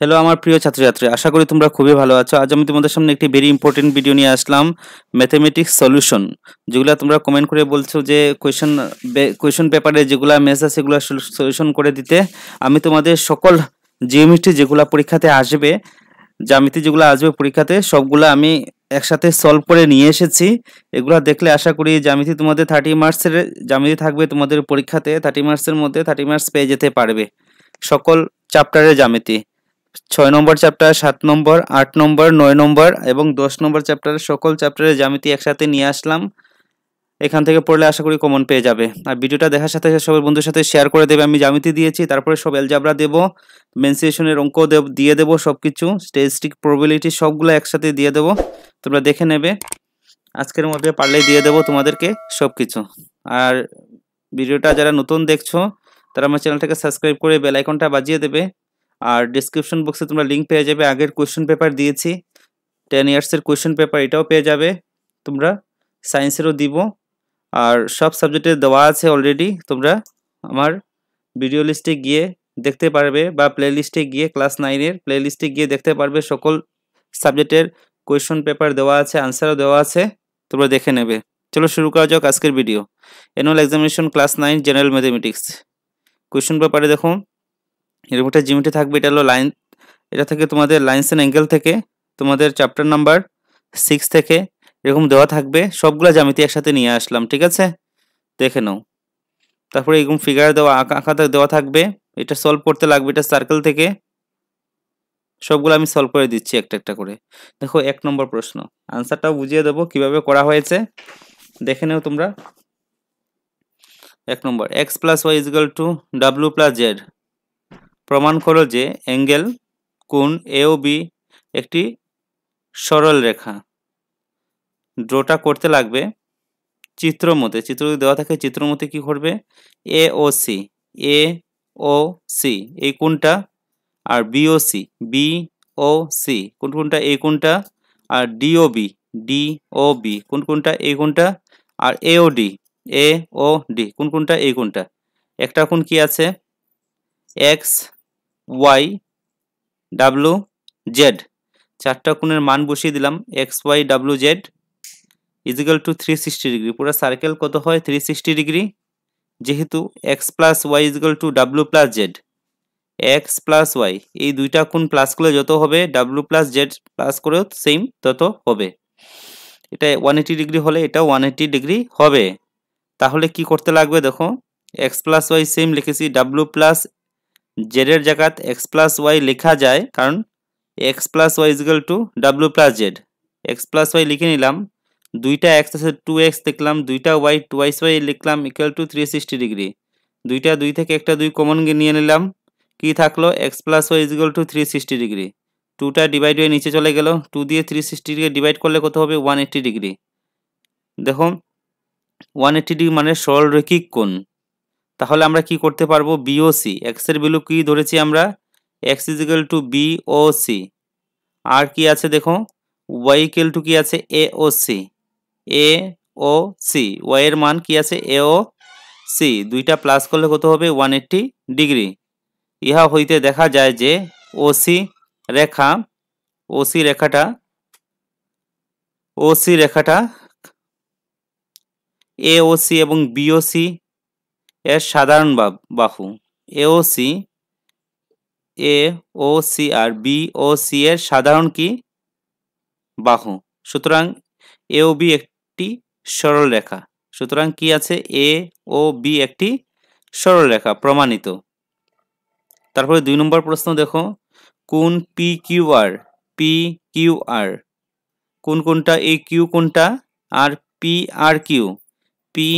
Hello আমার প্রিয় ছাত্রছাত্রী আশা করি তোমরা খুবই ভালো আছো আজ আমি তোমাদের সামনে একটি ভেরি ইম্পর্টেন্ট ভিডিও নিয়ে আসলাম ম্যাথমেটিক্স সলিউশন যেগুলো তোমরা কমেন্ট করে বলছো যে কোয়েশন কোয়েশন পেপারে যেগুলো মেস আছে সেগুলো সলিউশন করে দিতে আমি তোমাদের সকল জিওমিস্ট্রি যেগুলো পরীক্ষাতে আসবে জ্যামিতি যেগুলো আসবে পরীক্ষাতে সবগুলো আমি একসাথে সলভ করে নিয়ে এসেছি এগুলো দেখলে আশা করি জ্যামিতি তোমাদের থার্টি মার্কসের জ্যামিতি থাকবে তোমাদের পরীক্ষাতে থার্টি মার্কসের মধ্যে থার্টি মার্কস পেয়ে যেতে পারবে সকল চ্যাপ্টারের জ্যামিতি ছয় নম্বর চ্যাপ্টার সাত নম্বর আট নম্বর নয় নম্বর এবং দশ নম্বর চ্যাপ্টারের সকল চ্যাপ্টারের জ্যামিতি একসাথে নিয়ে আসলাম এখান থেকে পড়লে আশা করি কমন পেয়ে যাবে আর ভিডিওটা দেখার সাথে সবাই বন্ধুর সাথে শেয়ার করে দেবে আমি জামিতি দিয়েছি তারপরে সব এলজাবরা দেবো মেনসিয়েশনের অঙ্ক দিয়ে দেবো সব কিছু স্টেজটিক প্রবিলিটি সবগুলো একসাথে দিয়ে দেবো তোমরা দেখে নেবে আজকের মধ্যে পারলে দিয়ে দেবো তোমাদেরকে সব কিছু আর ভিডিওটা যারা নতুন দেখছো তারা আমার চ্যানেলটাকে সাবস্ক্রাইব করে বেলাইকনটা বাজিয়ে দেবে আর ডিসক্রিপশন বক্সে তোমরা লিঙ্ক পেয়ে যাবে আগের কোয়েশ্চেন পেপার দিয়েছি টেন ইয়ার্সের কোয়েশ্চেন পেপার এটাও পেয়ে যাবে তোমরা সায়েন্সেরও দিব আর সব সাবজেক্টে দেওয়া আছে অলরেডি তোমরা আমার ভিডিও লিস্টে গিয়ে দেখতে পারবে বা প্লে লিস্টে গিয়ে ক্লাস নাইনের প্লে লিস্টে গিয়ে দেখতে পারবে সকল সাবজেক্টের কোয়েশন পেপার দেওয়া আছে আনসারও দেওয়া আছে তোমরা দেখে নেবে চলো শুরু করা যাক আজকের video annual examination class nine general mathematics question পেপারে দেখুন এরকম একটা জিওমেট্রি থাকবে এটা হলো লাইন এটা থেকে তোমাদের লাইন্স অ্যান্ড অ্যাঙ্গেল থেকে তোমাদের চ্যাপ্টার নাম্বার সিক্স থেকে এরকম দেওয়া থাকবে সবগুলো জ্যামিতি একসাথে নিয়ে আসলাম ঠিক আছে দেখে নাও তারপরে এরকম ফিগার দেওয়া আঁকা দেওয়া থাকবে এটা সলভ করতে লাগবে এটা সার্কেল থেকে সবগুলো আমি সলভ করে দিচ্ছি একটা একটা করে দেখো এক নম্বর প্রশ্ন আনসারটাও বুঝিয়ে দেবো কিভাবে করা হয়েছে দেখে নেও তোমরা এক নম্বর x plus y is equal to ডাব্লু প্লাস জেড প্রমাণ করো যে অ্যাঙ্গেল কোন এ ও বি একটি সরল রেখা ড্রটা করতে লাগবে চিত্র মতে চিত্র দেওয়া থাকে চিত্র মতে কী করবে এ O C A O C এই কোনটা আর B O C B O C কোন কোনটা এই কোনটা আর D O B D O B কোন কোনটা এই কোনটা আর এ ও ডি এ ও ডি কোন কোনটা এই কোনটা একটা কোন কি আছে এক্স ওয়াই ডাব্লু জেড চারটা কোণের মান বসিয়ে দিলাম এক্স ওয়াই ডাব্লু z is equal to three sixty degree পুরো সার্কেল কত হয় থ্রি সিক্সটি ডিগ্রি যেহেতু x plus y is equal to ডাব্লু plus z x plus y এই দুইটা কোণ প্লাস করলে যত হবে ডাব্লু প্লাস জেড প্লাস করেও সেম তত হবে এটা ওয়ান এইটি ডিগ্রি হলে এটা ওয়ান এইটি ডিগ্রি হবে তাহলে কি করতে লাগবে দেখো এক্স প্লাস ওয়াই সেম লিখেছি ডাব্লু প্লাস জেডের জায়গাত এক্স প্লাস ওয়াই লেখা যায় কারণ x plus y is equal to ডাব্লু plus z x plus y লিখে নিলাম দুইটা এক্স আছে টু এক্স দেখলাম দুইটা ওয়াই টু ওয়াইস ওয়াই লিখলাম equal to three sixty degree দুইটা দুই থেকে একটা দুই কমন নিয়ে নিলাম কি থাকলো x plus y is equal to three sixty degree টুটা ডিভাইড হয়ে নিচে চলে গেল টু দিয়ে থ্রি সিক্সটি ডিগ্রি ডিভাইড করলে কত হবে ওয়ান এইট্টি ডিগ্রি দেখো ওয়ান এইট্টি ডিগ্রি মানে সরল রৈখিক কোণ তাহলে আমরা কি করতে পারবো বিওসি এক্স এর ভ্যালু কি ধরেছি আমরা x is equal to BOC আর কি আছে দেখো ওয়াই ইকুয়াল টু কি আছে A O C A O C y এর মান কি আছে এ ও সি দুইটা প্লাস করলে কত হবে ওয়ান এইট্টি ডিগ্রি ইহা হইতে দেখা যায় যে ওসি রেখা ওসি রেখাটা ওসি রেখাটা এ ও সি এবং বিওসি এর সাধারণ বাহু এওসি এ ও সি আর বি ও সি এর সাধারণ কি বাহু সুতরাং এ ও বি একটি সরল রেখা সুতরাং কি আছে এ ও বি একটি সরল রেখা প্রমাণিত তারপরে দুই নম্বর প্রশ্ন দেখো কোন P Q R P Q R কোন কোনটা এ কিউ কোনটা আর P R Q P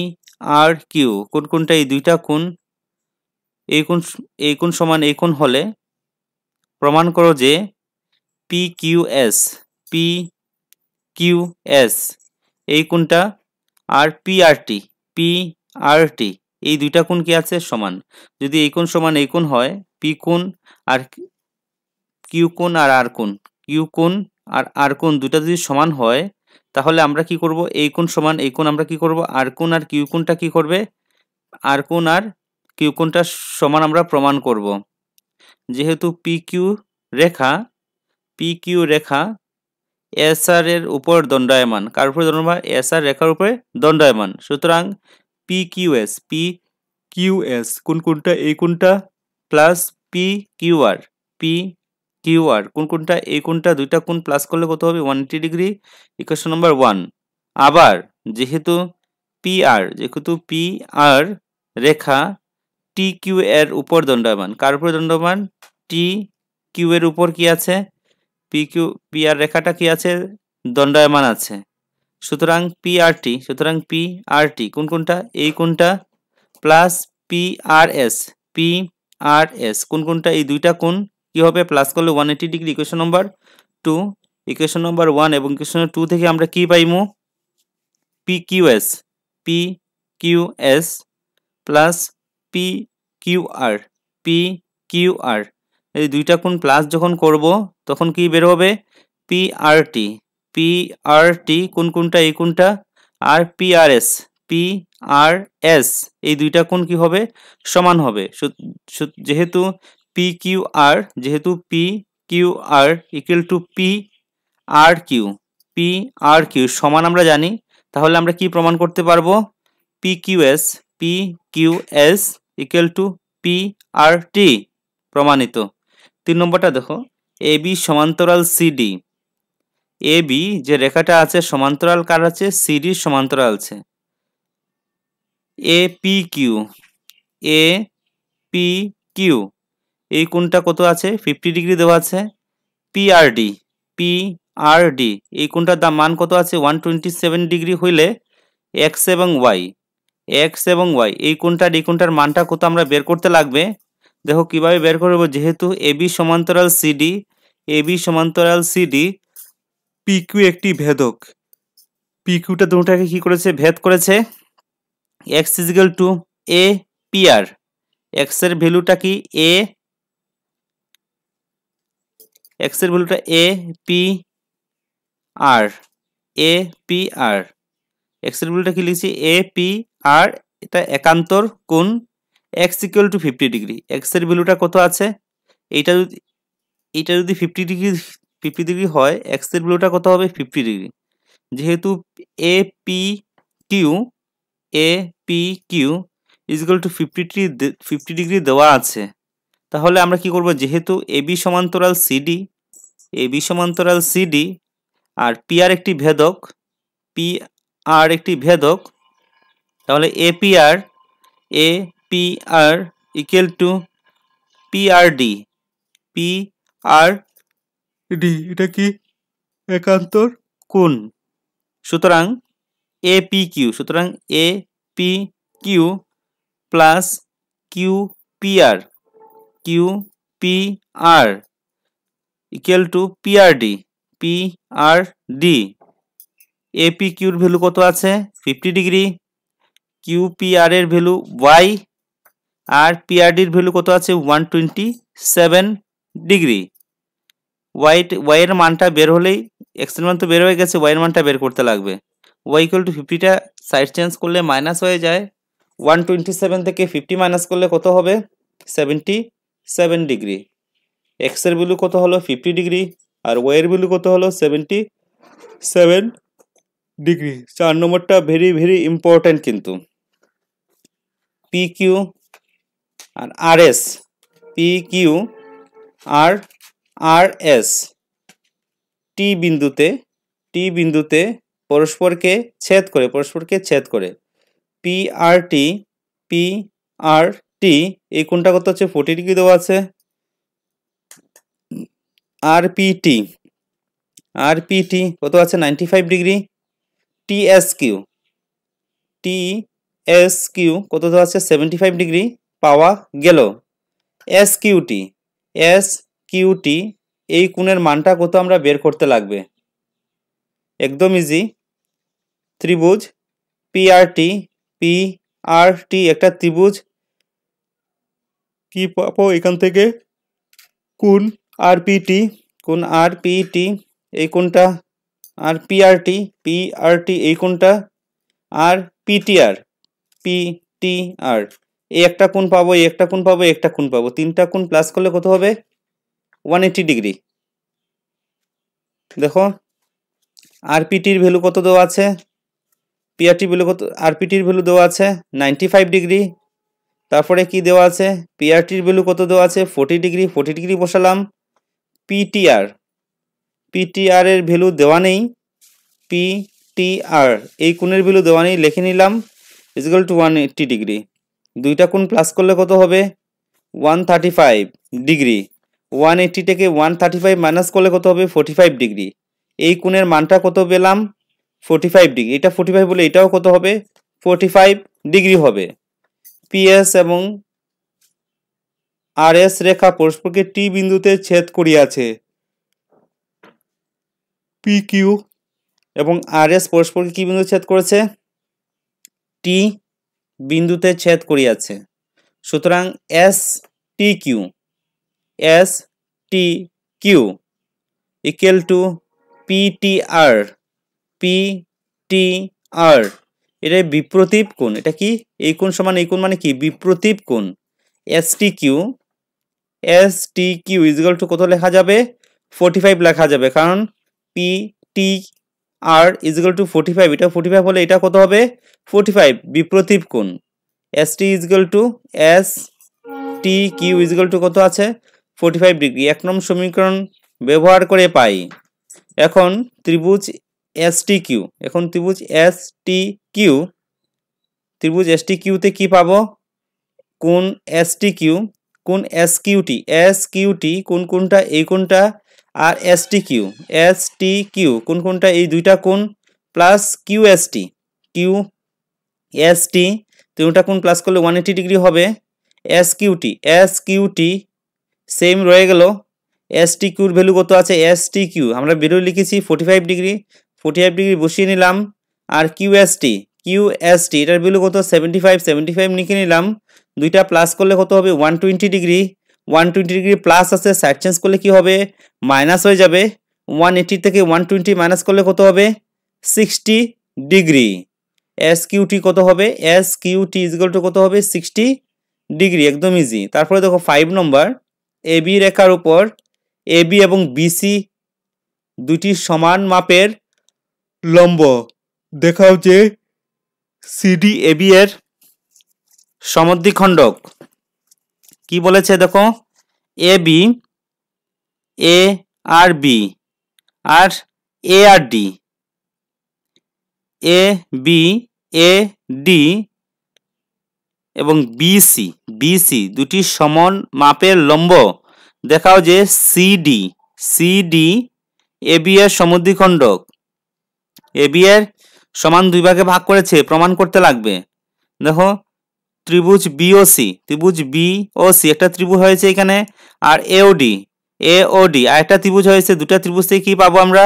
R Q কোন কোনটা এই দুইটা কোন এই কোন এই কোন সমান এই কোন হলে প্রমাণ করো যে P Q S P Q S এই কোনটা আর P R T P R টি এই দুইটা কোণ কি আছে সমান যদি এই কোন সমান এই কোন হয় পি কোন আর কিউ কোন আর আর কোন কিউ কোন আর আর কোন দুটা যদি সমান হয় তাহলে আমরা কি করব এই কোণ সমান এই কোণ আমরা কি করব আর কোণ আর কিউ কোণটা কি করবে আর কোণ আর কিউ কোণটা সমান আমরা প্রমাণ করব যেহেতু পি কিউ রেখা পি কিউ রেখা এসআর এর উপর দণ্ডায়মান কার উপরে দণ্ডায়মান এসআর রেখার উপরে দণ্ডায়মান সুতরাং P Q S P Q S কোন কোনটা এই কোনটা plus P Q R P QR কোন কোনটা এই কোনটা দুইটা কোন প্লাস করলে কত হবে ওয়ান এইটি ডিগ্রি ইকুয়েশন নম্বর ওয়ান আবার যেহেতু পি আর যেহেতু পি আর রেখা টি কিউ এর উপর দণ্ডমান কার উপর দণ্ডমান টি কিউ এর উপর কি আছে পি কিউ পি আর রেখাটা কি আছে দণ্ডায়মান আছে সুতরাং পি আর টি সুতরাং পি আর টি কোন কোনটা এই কোনটা plus P R S P R S কোন কোনটা এই দুইটা কোন কি হবে প্লাস করলে ওয়ান এইটি ডিগ্রি ইকুয়েশন নম্বর টু ইকুয়েশন নম্বর ওয়ান এবং ইকুয়েশন টু থেকে আমরা কি পাইমু P Q S P Q S plus P Q R P Q R এই দুইটা কোন প্লাস যখন করব তখন কি বের হবে P R T P R টি কোন কোনটা এই কোনটা আর P R S P R S এই দুইটা কোণ কি হবে সমান হবে যেহেতু পি কিউ আর যেহেতু P Q R equal to P R Q P R Q সমান আমরা জানি তাহলে আমরা কি প্রমাণ করতে পারবো P Q S P Q S equal to P R T প্রমাণিত তিন নম্বরটা দেখো এ বি সমান্তরাল সিডি এ বি যে রেখাটা আছে সমান্তরাল কার আছে সিডি সমান্তরাল আছে A P Q A P Q এই কোণটা কত আছে ফিফটি ডিগ্রি দেওয়া আছে পিআরডি পিআরডি এই কোণটার দাম মান কত আছে ওয়ান টোয়েন্টি সেভেন ডিগ্রি হইলে এক্স এবং ওয়াই এক্স এবং ওয়াই এই কোণটার এই কোণটার মানটা কত আমরা বের করতে লাগবে দেখো কিভাবে বের করব যেহেতু এবি সমান্তরাল সিডি এবি সমান্তরাল সিডি পিকিউ একটি ভেদক পিকিউটা দুটাকে কি করেছে ভেদ করেছে x is equal to A PR এক্সের ভ্যালুটা কি এ এক্সের ভ্যালুটা এ পি আর এ পি আর এক্সের ভ্যালুটা কি লিখছি এ পি আর এটা একান্তর কোন x equal to fifty degree এক্সের ভ্যালুটা কত আছে এইটা যদি এটা যদি ফিফটি ডিগ্রি ফিফটি ডিগ্রি হয় এক্সের ভ্যালুটা কত হবে ফিফটি ডিগ্রি যেহেতু A P Q A P Q is equal to fifty fifty degree দেওয়া আছে তাহলে আমরা কি করব যেহেতু এবি সমান্তরাল সিডি এবি সমান্তরাল সিডি আর পি আর একটি ভেদক পি আর একটি ভেদক তাহলে A P R A P R equal to P R D P R D এটা কি একান্তর কোণ সুতরাং এ পি কিউ সুতরাং A P Q plus Q P R Q P R equal to P P R D D A AP কিউর value কত আছে fifty degree Q R এর ভ্যালু ওয়াই আর পি আর ডির value কত আছে one twenty seven degree ওয়াইট ওয়াইয়ের মানটা বের হলেই এক্সের মান তো বের হয়ে গেছে ওয়াইয়ের মানটা বের করতে লাগবে ওয়াই ইকুয়াল টু ফিফটিটা সাইড চেঞ্জ করলে মাইনাস হয়ে যায় ওয়ান টোয়েন্টি সেভেন থেকে ফিফটি মাইনাস করলে কত হবে সেভেন্টি সেভেন ডিগ্রি এক্সের ভ্যালু কত হলো ফিফটি ডিগ্রি আর ওয়ের ভ্যালু কত হলো সেভেন্টি সেভেন ডিগ্রি চার নম্বরটা ভেরি ভেরি ইম্পর্ট্যান্ট কিন্তু পি কিউ আর আর এস পি কিউ আর আর এস টি বিন্দুতে টি বিন্দুতে পরস্পরকে ছেদ করে পরস্পরকে ছেদ করে P R T P R টি এই কোনটা কত হচ্ছে ফোর্টি ডিগ্রি দেওয়া আছে আর P T R P T কত আছে ninety five degree T S Q T S Q কত দেওয়া আছে সেভেন্টি ফাইভ ডিগ্রি পাওয়া গেল S Q T S Q T এই কোণের মানটা কত আমরা বের করতে লাগবে একদম ইজি ত্রিভুজ আর টি একটা ত্রিভুজ কি পাবো এখান থেকে কোন আরপিটি কোন আরপিটি এই কোনটা আর পিআরটি পিআরটি এই কোনটা আর পিটিআর পিটিআর এই একটা কোন পাবো এই একটা কোন পাবো একটা কোন পাবো তিনটা কোন প্লাস করলে কত হবে ওয়ান এইটি ডিগ্রি দেখো আরপিটির ভ্যালু কত দেওয়া আছে পিআরটি ভ্যালু কত আরপিটির ভ্যালু দেওয়া আছে নাইনটি ফাইভ ডিগ্রি তারপরে কি দেওয়া আছে পিআরটির ভ্যালু কত দেওয়া আছে ফোর্টি ডিগ্রি ফোর্টি ডিগ্রি বসালাম পিটিআর পিটিআর এর ভ্যালু দেওয়া নেই পিটিআর এই কোণের ভ্যালু দেওয়া নেই লিখে নিলাম is equal to one eighty degree দুইটা কোণ প্লাস করলে কত হবে one thirty five degree one eighty থেকে ওয়ান থার্টি ফাইভ মাইনাস করলে কত হবে ফোর্টি ফাইভ ডিগ্রি এই কোণের মানটা কত পেলাম ফোর্টি ফাইভ ডিগ্রি এটা ফোর্টি ফাইভ বলে এটাও কত হবে ফোর্টি ফাইভ ডিগ্রি হবে পিএস এবং আরএস রেখা পরস্পরকে টি বিন্দুতে ছেদ করিয়াছে পি কিউ এবং আরএস পরস্পরকে কি বিন্দু ছেদ করেছে টি বিন্দুতে ছেদ করিয়াছে সুতরাং S T Q S T Q is equal to P T R P T R এটা বিপ্রতীপ কোণ এটা কি এই কোণ সমান এই কোণ মানে কি বিপ্রতীপ কোণ S T Q S T Q is equal to কত লেখা যাবে ফোর্টি ফাইভ লেখা যাবে কারণ P T R is equal to forty five এটা ফোর্টি ফাইভ হলে এটা কত হবে ফোর্টি ফাইভ বিপ্রতীপ কোণ S T is equal to S T Q is equal to কত আছে ফোর্টি ফাইভ ডিগ্রি এক নম্বর সমীকরণ ব্যবহার করে পাই এখন ত্রিভুজ এসটি কিউ এখন ত্রিভুজ এসটি কিউ ত্রিভুজ এসটি কিউতে কী পাবো কোন এসটি কিউ কোন এস কিউটি এস কিউটি কোন কোনটা এই কোনটা আর এসটি কিউ এসটি কিউ কোন কোনটা এই দুইটা কোন plus Q S T Q S T তিনটা কোন প্লাস করলে ওয়ান এইটি ডিগ্রি হবে S Q T S Q T same রয়ে গেল এস টি কিউর ভ্যালু কত আছে এস টি কিউ আমরা বেরোয় লিখেছি forty five degree forty five degree বসিয়ে নিলাম আর কিউএসটি কিউএসটি এটার ভ্যালু কত সেভেন্টি ফাইভ সেভেন্টি ফাইভ লিখে নিলাম দুইটা প্লাস করলে কত হবে one twenty degree one twenty degree plus আছে সাইড চেঞ্জ করলে কি হবে মাইনাস হয়ে যাবে ওয়ান এইটি থেকে ওয়ান টোয়েন্টি মাইনাস করলে কত হবে সিক্সটি ডিগ্রি এস কিউটি কত হবে এস কিউটি ইজগল টু কত হবে সিক্সটি ডিগ্রি একদম ইজি তারপরে দেখো ফাইভ নম্বর এবি রেখার উপর এবি এবং বিসি দুটি সমান মাপের লম্ব দেখাও যে সিডি এবি এর সমদ্বিখণ্ডক কি বলেছে দেখো এ বি এ আর বি আর এ আর D A B A D এবং বিসি বিসি দুটি সমান মাপের লম্ব দেখাও যে সিডি সিডি এবি এর সমদ্বিখণ্ডক এ বি এর সমান দুই ভাগে ভাগ করেছে প্রমাণ করতে লাগবে দেখো ত্রিভুজ বিওসি ত্রিভুজ বিওসি একটা ত্রিভুজ হয়েছে এখানে আর এওডি এওডি আর একটা ত্রিভুজ হয়েছে দুটা ত্রিভুজ থেকে কী পাবো আমরা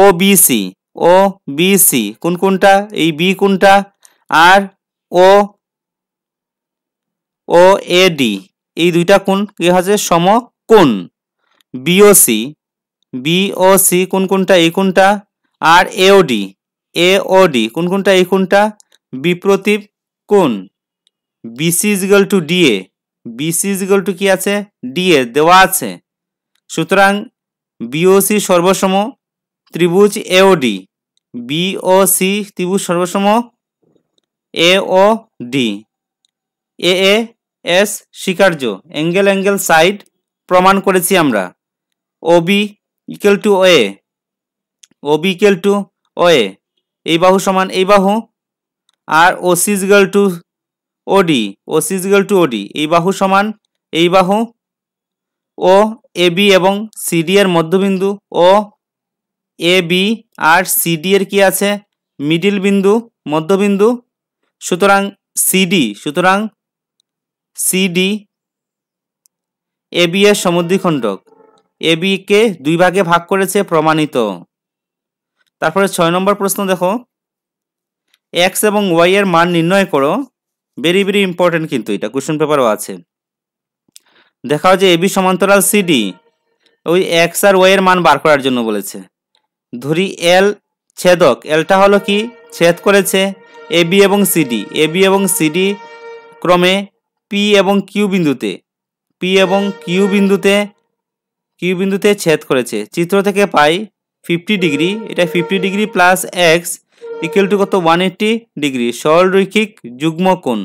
ও বিসি ও বিসি কোন কোনটা এই বি কোনটা আর ও ও এডি এই দুইটা কোন কী হচ্ছে সমকোণ বিওসি বিওসি কোন কোনটা এই কোনটা আর এওডি এওডি কোন কোনটা এই কোনটা বিপ্রতীপ কোন B C equal to D A B C equal to কি আছে ডিএ দেওয়া আছে সুতরাং বিওসি সর্বসম ত্রিভুজ এওডি বিওসি ত্রিভুজ সর্বসম এও ডি এ এস স্বীকার্য অ্যাঙ্গেল অ্যাঙ্গেল সাইড প্রমাণ করেছি আমরা O B equal to A O B equal to O A এই বাহু সমান এই বাহু আর ও সিজ গেল টু ওডি ও সিজ গেল টু ওডি এই বাহু সমান এই বাহু ও এ বি এবং সিডি এর মধ্যবিন্দু ও এ বি আর সিডি এর কি আছে মিডিল বিন্দু মধ্যবিন্দু সুতরাং সিডি সুতরাং সিডি এ বি এর সমুদ্রিখণ্ডক এ কে দুই ভাগে ভাগ করেছে প্রমাণিত তারপরে ছয় নম্বর প্রশ্ন দেখো এক্স এবং ওয়াই এর মান নির্ণয় করো ভেরি ভেরি ইম্পর্টেন্ট কিন্তু এটা কোশ্চেন পেপারও আছে দেখা যে এবি সমান্তরাল সিডি ওই এক্স আর ওয়াই এর মান বার করার জন্য বলেছে ধরি এল ছেদক এলটা হলো কি ছেদ করেছে এবি এবং সিডি এবি এবং সিডি ক্রমে পি এবং কিউ বিন্দুতে পি এবং কিউ বিন্দুতে কিউ বিন্দুতে ছেদ করেছে চিত্র থেকে পাই ফিফটি ডিগ্রি এটা fifty degree plus X equal to কত ওয়ান এইট্টি ডিগ্রি সরলরৈখিক যুগ্ম কোণ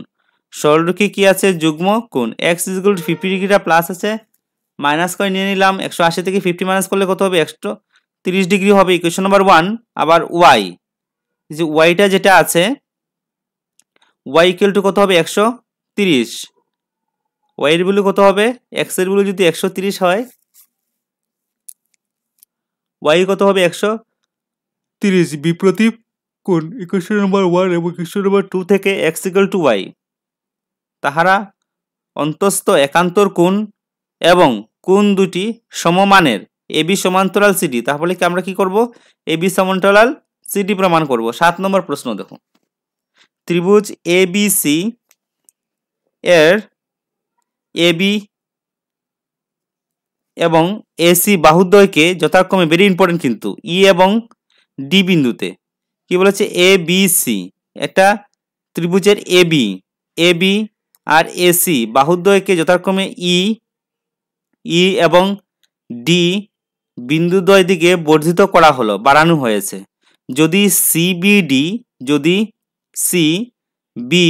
সরলরৈখিক কী আছে যুগ্ম কোণ এক্স ইকুয়াল টু ফিফটি ডিগ্রিটা প্লাস আছে মাইনাস করে নিয়ে নিলাম একশো আশি থেকে ফিফটি মাইনাস করলে কত হবে একশো তিরিশ ডিগ্রি হবে ইকুয়েশন নাম্বার ওয়ান আবার ওয়াই যে ওয়াইটা যেটা আছে ওয়াই ইকুয়াল টু কত হবে একশো তিরিশ ওয়াইয়ের ভ্যালু কত হবে এক্সের ভ্যালু যদি একশো তিরিশ হয় ওয়াই কত হবে একশো তিরিশ বিপ্রতীপ কোন ইকুয়েশন নম্বর ওয়ান এবং ইকুয়েশন নম্বর টু থেকে এক্স ইকাল টু ওয়াই তাহারা অন্তস্থ একান্তর কোন এবং কোন দুটি সমমানের এবি সমান্তরাল সিডি তাহলে কি আমরা কি করব এবি সমান্তরাল সিডি প্রমাণ করব সাত নম্বর প্রশ্ন দেখো ত্রিভুজ এ বি সি এর এবি এবং এসি বাহুদ্বয়কে যথাক্রমে ভেরি ইম্পর্টেন্ট কিন্তু ই e এবং ডি বিন্দুতে কি বলেছে এ বি সি একটা ত্রিভুজের এ বি এ বি আর এসি বাহুদ্বয়কে যথাক্রমে ই e, ই e এবং ডি বিন্দুদ্বয় দিকে বর্ধিত করা হলো বাড়ানো হয়েছে যদি সিবিডি যদি সি বি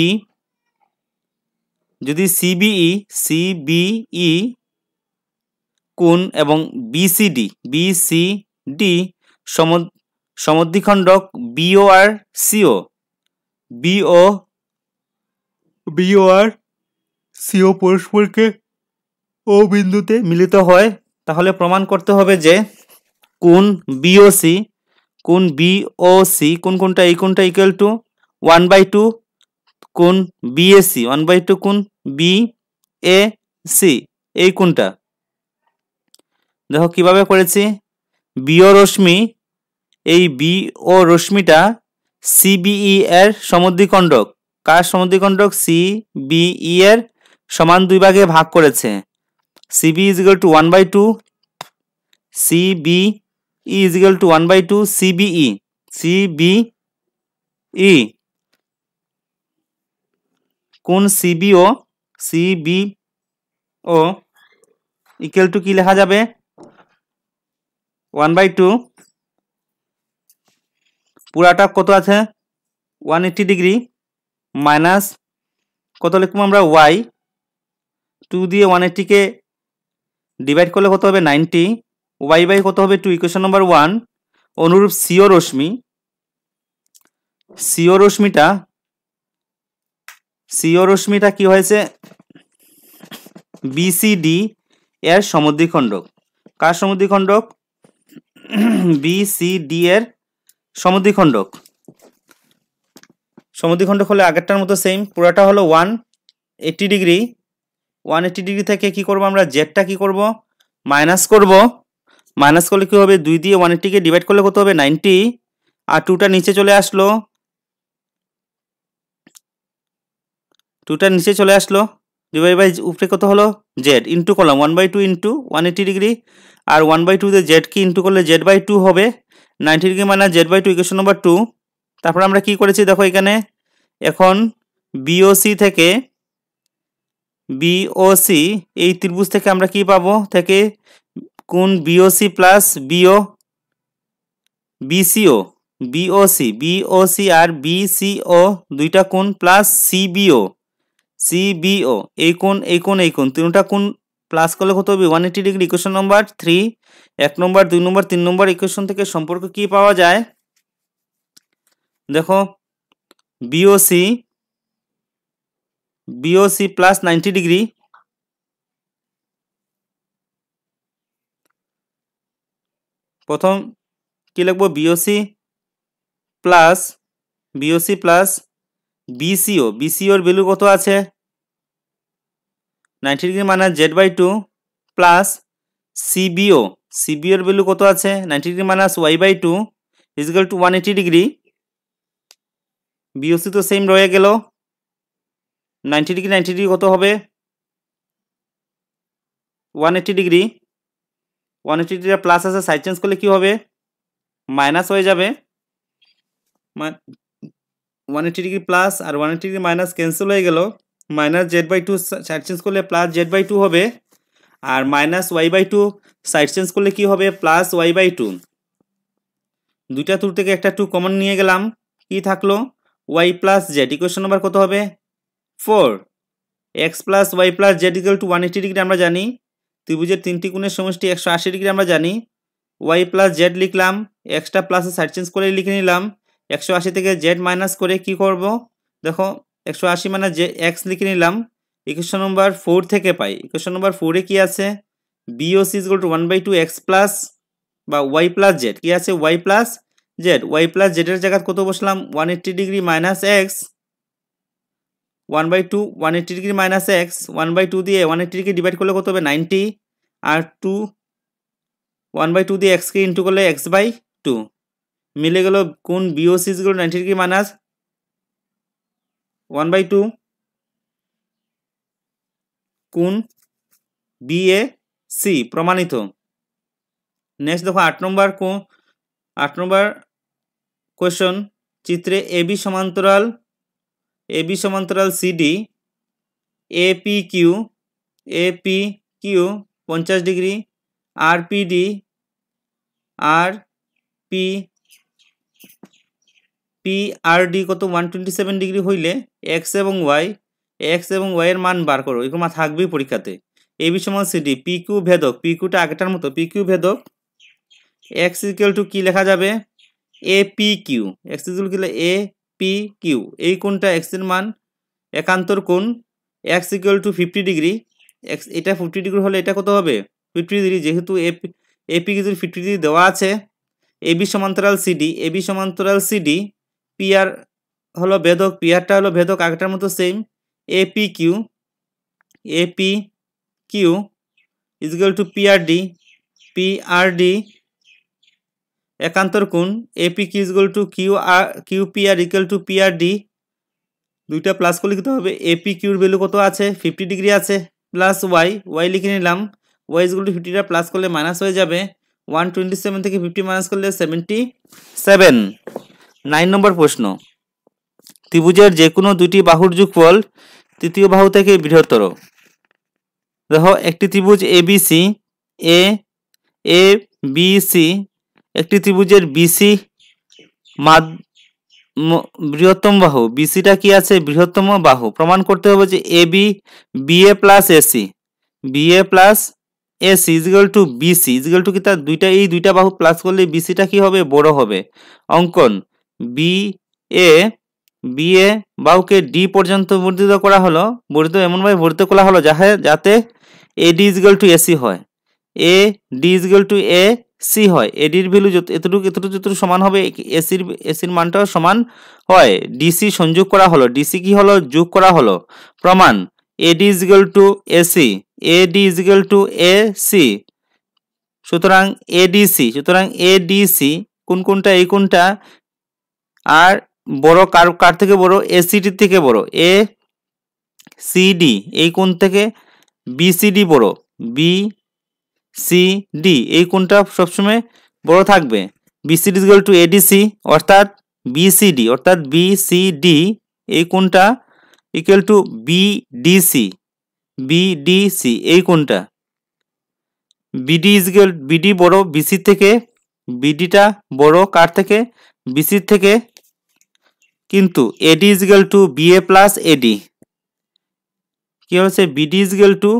যদি সিবিই সিবিই কোন এবং বিসিডি বিসিডি সম সমদ্বিখণ্ডক বিওআর সিও বিও বিওআর সিও পরস্পরকে ও বিন্দুতে মিলিত হয় তাহলে প্রমাণ করতে হবে যে কোন বিওসি কোন বিওসি কোন কোনটা এই কোনটা equal to one by two কোন বিএসি ওয়ান বাই টু কোন বি এ সি এই কোনটা দেখো কিভাবে করেছি বিও রশ্মি এই বি ও রশ্মিটা সিবিই এর সমুদ্রিকণ্ডক কার সমুদ্রিকণ্ডক সিবিই এর সমান দুই ভাগে ভাগ করেছে C B is equal to one by two C B E is equal to one by two C B E C B E কোন সিবিও সিবিও ইকুয়াল টু কি লেখা যাবে ওয়ান বাই টু পুরাটা কত আছে ওয়ান এইট্টি ডিগ্রি মাইনাস কত লিখবো আমরা ওয়াই টু দিয়ে ওয়ান এইট্টিকে ডিভাইড করলে কত হবে নাইনটি ওয়াই বাই কত হবে টু ইকুয়েশন নম্বর ওয়ান অনুরূপ সিও রশ্মি সিও রশ্মিটা সিও রশ্মিটা কি হয়েছে বিসিডি এর সমুদ্রিক খণ্ডক কার সমুদ্রিক খণ্ডক বি সি ডি এর সমদ্বিখণ্ডক সমদ্বিখণ্ডক হলে আগেরটার মতো সেম পুরাটা হলো one eighty degree one eighty degree থেকে কি করব আমরা জেডটা কি করব মাইনাস করব মাইনাস করলে কী হবে দুই দিয়ে ওয়ান এইট্টিকে ডিভাইড করলে কত হবে নাইনটি আর টুটা নিচে চলে আসলো টুটার নিচে চলে আসলো ডিভাইড বাই উপরে কত হলো জেড ইন্টু করলাম one by two into one eighty degree আর ওয়ান বাই টু জেড কি ইন্টু করলে জেড বাই টু হবে নাইনটি ডিগ্রি মানে Z by two equation number two তারপর আমরা কি করেছি দেখো এখানে এখন বিওসি থেকে বিওসি এই ত্রিভুজ থেকে আমরা কি পাবো থেকে কোন B O C plus B O B C O B O C B O C আর বিসিও দুইটা কোন প্লাস সিবিও সিবিও এই কোন এই কোন এই কোন তিনটা কোন প্লাস করলে কত হবে one eighty degree equation number three এক নম্বর দুই নম্বর তিন নম্বর ইকুয়েশন থেকে সম্পর্ক কি পাওয়া যায় দেখো B O C B O C plus ninety degree প্রথম কি লিখবো B O C plus B O C plus B C O বিসিওর ভ্যালু কত আছে ninety degree minus Z by two plus C B O সিবিওর ভ্যালু কত আছে ninety degree minus Y by two equal to one eighty degree B O C তো সেম রয়ে গেল নাইনটি ডিগ্রি নাইনটি ডিগ্রি কত হবে one eighty degree one eighty degree plus আছে side change করলে কি হবে মাইনাস হয়ে যাবে ওয়ান এইটি ডিগ্রি প্লাস আর one eighty degree minus cancel হয়ে গেল minus Z by two side change করলে প্লাস জেড বাই টু হবে আর minus Y by two side change করলে কি হবে প্লাস ওয়াই বাই টু দুইটা টু থেকে একটা টু কমন নিয়ে গেলাম কি থাকলো Y plus Z equation number কত হবে four X plus Y plus Z equal to one eighty degree আমরা জানি ত্রিভুজের তিনটি কোণের সমষ্টি একশো আশি ডিগ্রি আমরা জানি ওয়াই প্লাস জেড লিখলাম এক্সট্রা প্লাসে সাইড চেঞ্জ করে লিখে নিলাম একশো আশি থেকে জেড মাইনাস করে কি করব দেখো একশো আশি মানে যে এক্স লিখে নিলাম ইকুয়েশন নম্বর ফোর থেকে পাই ইকুয়েশন নম্বর ফোরে কি আছে B O C is to one by two X plus বা ওয়াই প্লাস জেড কী আছে Y plus Z Y plus জেডের জায়গায় কত বসলাম one eighty degree minus X one by two one eighty degree minus X one by two দিয়ে one eighty degree divide করলে কত হবে নাইনটি আর টু ওয়ান বাই টু দিয়ে এক্সকে ইন্টু করলে এক্স বাই টু মিলে গেল কোন বিওসিসগুলো ninety degree minus one by two কোন বিএ সি প্রমাণিত নেক্সট দেখো আট নম্বর কো আট নম্বর কোয়েশন চিত্রে এবি সমান্তরাল এবি সমান্তরাল C D A P Q A P Q পঞ্চাশ ডিগ্রি আর পি ডি আর পি পি আর ডি কত ওয়ান টোয়েন্টি সেভেন ডিগ্রি হইলে এক্স এবং ওয়াই এক্স এবং ওয়াইয়ের মান বার করো এরকম থাকবেই পরীক্ষাতে এ বি সমান সিডি পি ভেদক পি কিউটা আগেটার মতো পি ভেদক এক্স ইকুয়াল টু কী লেখা যাবে A P Q X equal কি এ পি কিউ এই কোণটা এক্সের মান একান্তর কোন x equal to fifty degree X এটা ফিফটি ডিগ্রি হলে এটা কত হবে ফিফটি ডিগ্রি যেহেতু এপি এপি কিছু ফিফটি ডিগ্রি দেওয়া আছে এবি সমান্তরাল সিডি এবি সমান্তরাল সিডি পিয়ার হলো ভেদক পিয়ারটা হলো বেদক আগেটার মতো same A P Q A P Q equal to P R D P R D একান্তর কোণ A P Q equal to Q আর Q P R equal to P R D দুইটা প্লাস করলে লিখতে হবে এপি কিউর ভ্যালু কত আছে ফিফটি ডিগ্রি আছে প্লাস ওয়াই ওয়াই লিখে নিলাম ওয়াই ইজগুয়াল টু ফিফটিটা প্লাস করলে মাইনাস হয়ে যাবে ওয়ান টোয়েন্টি সেভেন থেকে ফিফটি মাইনাস করলে সেভেন্টি সেভেন নাইন নম্বর প্রশ্ন ত্রিভুজের যে কোনো দুটি বাহুর যুগফল তৃতীয় বাহু থেকে বৃহত্তর দেখো একটি ত্রিভুজ A B C A A B C একটি ত্রিভুজের বিসি মাদ বৃহত্তম বাহু বিসিটা কি আছে বৃহত্তম বাহু প্রমাণ করতে হবে যে A B B A plus A C B A plus A C equal to B C equal to কি তার দুইটা এই দুইটা বাহু প্লাস করলে বিসিটা কি হবে বড় হবে অঙ্কন বি এ বি এ বাউকে ডি পর্যন্ত বর্ধিত করা হলো বর্ধিত এমনভাবে বর্ধিত করা হলো যাহে যাতে A D equal to A C হয় A D equal to A C হয় এডির ভ্যালু এতটুকু এতটুকু যতটুকু সমান হবে এসির এসির মানটাও সমান হয় ডিসি সংযোগ করা হলো ডিসি কি হলো যোগ করা হলো প্রমাণ A D equal to AC A D equal to A C সুতরাং এডিসি সুতরাং এডিসি কোন কোনটা এই কোনটা আর বড় কার কার থেকে বড় এসিডি থেকে বড় এ সিডি এই কোণ থেকে বিসিডি বড় বি সি ডি এই কোণটা সবসময় বড় থাকবে বিসিডি ইকুয়াল টু এডিসি অর্থাৎ বিসিডি অর্থাৎ বিসিডি এই কোণটা ইকুয়াল টু বিডিসি বিডিসি এই কোণটা বিডি ইজ বিডি বড় বিসি থেকে বিডিটা বড় কার থেকে বিসির থেকে কিন্তু A D is equal to B A plus A D কি হচ্ছে B D is equal to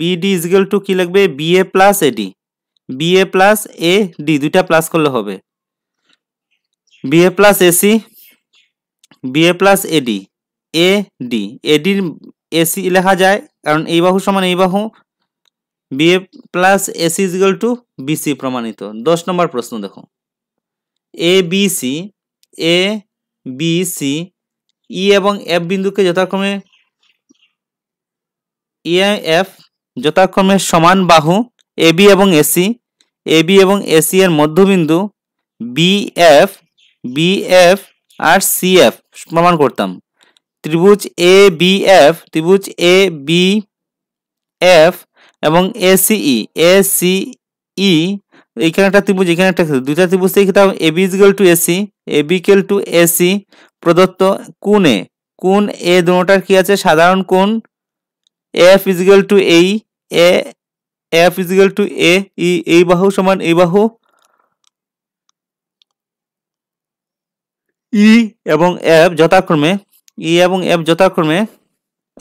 B D is equal to কি লাগবে B A plus A D B A plus A D দুইটা প্লাস করলে হবে B A plus A C B A plus A D A D এডির A C লেখা যায় কারণ এই বাহু সমান এই বাহু B A plus A C is equal to B C প্রমাণিত দশ নম্বর প্রশ্ন দেখো A B C A B C E এবং এফ বিন্দুকে যথাক্রমে ই e, এফ যথাক্রমে সমান বাহু এ বি এবং এসি বি এবং এসি এর মধ্যবিন্দু বি এফ বি এফ আর সি এফ প্রমাণ করতাম ত্রিভুজ এ বি এফ ত্রিভুজ এ বি এফ এবং এসিই এসিই এইখানে একটা ত্রিভুজ এখানে একটা দুইটা ত্রিভুজ থেকে A B is equal to AC B equal to A C প্রদত্ত কোন এ কোন এ দুটার কি আছে সাধারণ কোন এফ ইজিক্যাল টু এই A F equal to A E এই বাহু সমান এই বাহু ই এবং এফ যথাক্রমে ই এবং এফ যথাক্রমে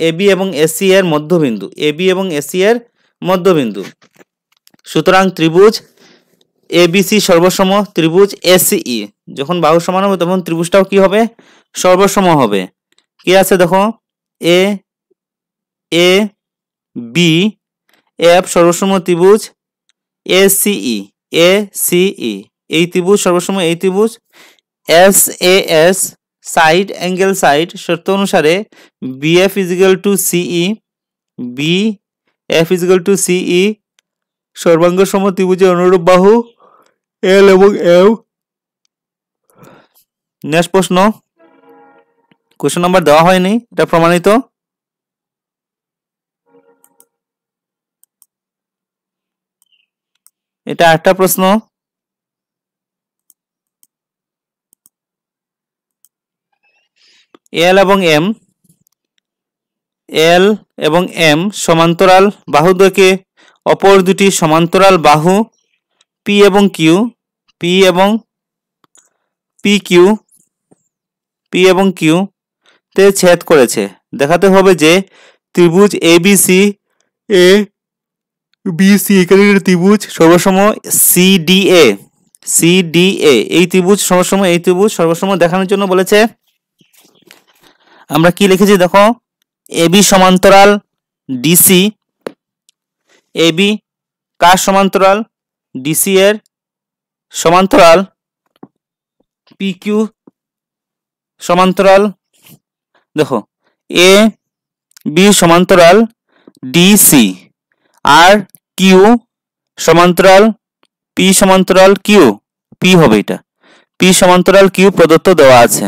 এবি এবং এসি এর মধ্যবিন্দু এবি এবং এসি এর মধ্যবিন্দু সুতরাং ত্রিভুজ এবিসি সর্বসম ত্রিভুজ এসিই e। যখন বাহু সমান হবে তখন ত্রিভুজটাও কি হবে সর্বসম হবে কি আছে দেখো এ এ বি এফ সর্বসম ত্রিভুজ এ সিই এ সিই এই ত্রিভুজ সর্বসম এই ত্রিভুজ S A S side angle side শর্ত অনুসারে B B F equal to C E B F equal to C E সর্বাঙ্গ সম ত্রিভুজের অনুরূপ বাহু এল এবং এম নেক্সট প্রশ্ন কোশ্চেন নাম্বার দেওয়া হয়নি এটা প্রমাণিত এটা একটা প্রশ্ন এল এবং এম এল এবং এম সমান্তরাল বাহুদকে অপর দুটি সমান্তরাল বাহু পি এবং কিউ পি এবং পি কিউ পি এবং কিউ তে ছেদ করেছে দেখাতে হবে যে ত্রিভুজ A B C A B C এখানে ত্রিভুজ সর্বসম C D A C D A এই ত্রিভুজ সর্বসম এই ত্রিভুজ সর্বসম দেখানোর জন্য বলেছে আমরা কি লিখেছি দেখো এ বি সমান্তরাল ডিসি বি কার সমান্তরাল ডিসি এর সমান্তরাল পিকিউ সমান্তরাল দেখো এ বি সমান্তরাল ডিসি আর কিউ সমান্তরাল পি সমান্তরাল কিউ পি হবে এটা পি সমান্তরাল কিউ প্রদত্ত দেওয়া আছে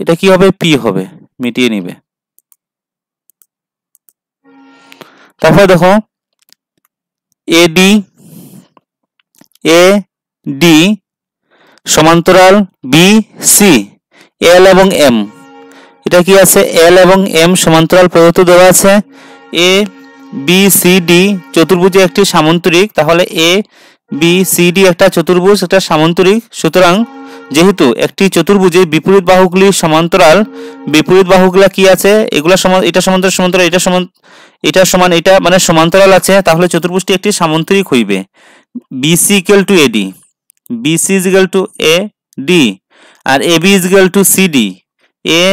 এটা কি হবে পি হবে মিটিয়ে নিবে তারপরে দেখো এডি এ ডি সমান্তরাল বি সি এল এবং এম এটা কি আছে এল এবং এম সমান্তরাল প্রদত্ত দেওয়া আছে এ বি সি ডি চতুর্ভুজে একটি সামান্তরিক তাহলে এ বি সি ডি একটা চতুর্ভুজ একটা সামান্তরিক সুতরাং যেহেতু একটি চতুর্ভুজের বিপরীত বাহুগুলি সমান্তরাল বিপরীত বাহুগুলা কি আছে এগুলো সমান এটা সমান্তর সমান্তরাল এটা সমান এটা সমান এটা মানে সমান্তরাল আছে তাহলে চতুর্ভুজটি একটি সামান্তরিক হইবে B C equal to AD C is equal to A D আর A B is equal to C D A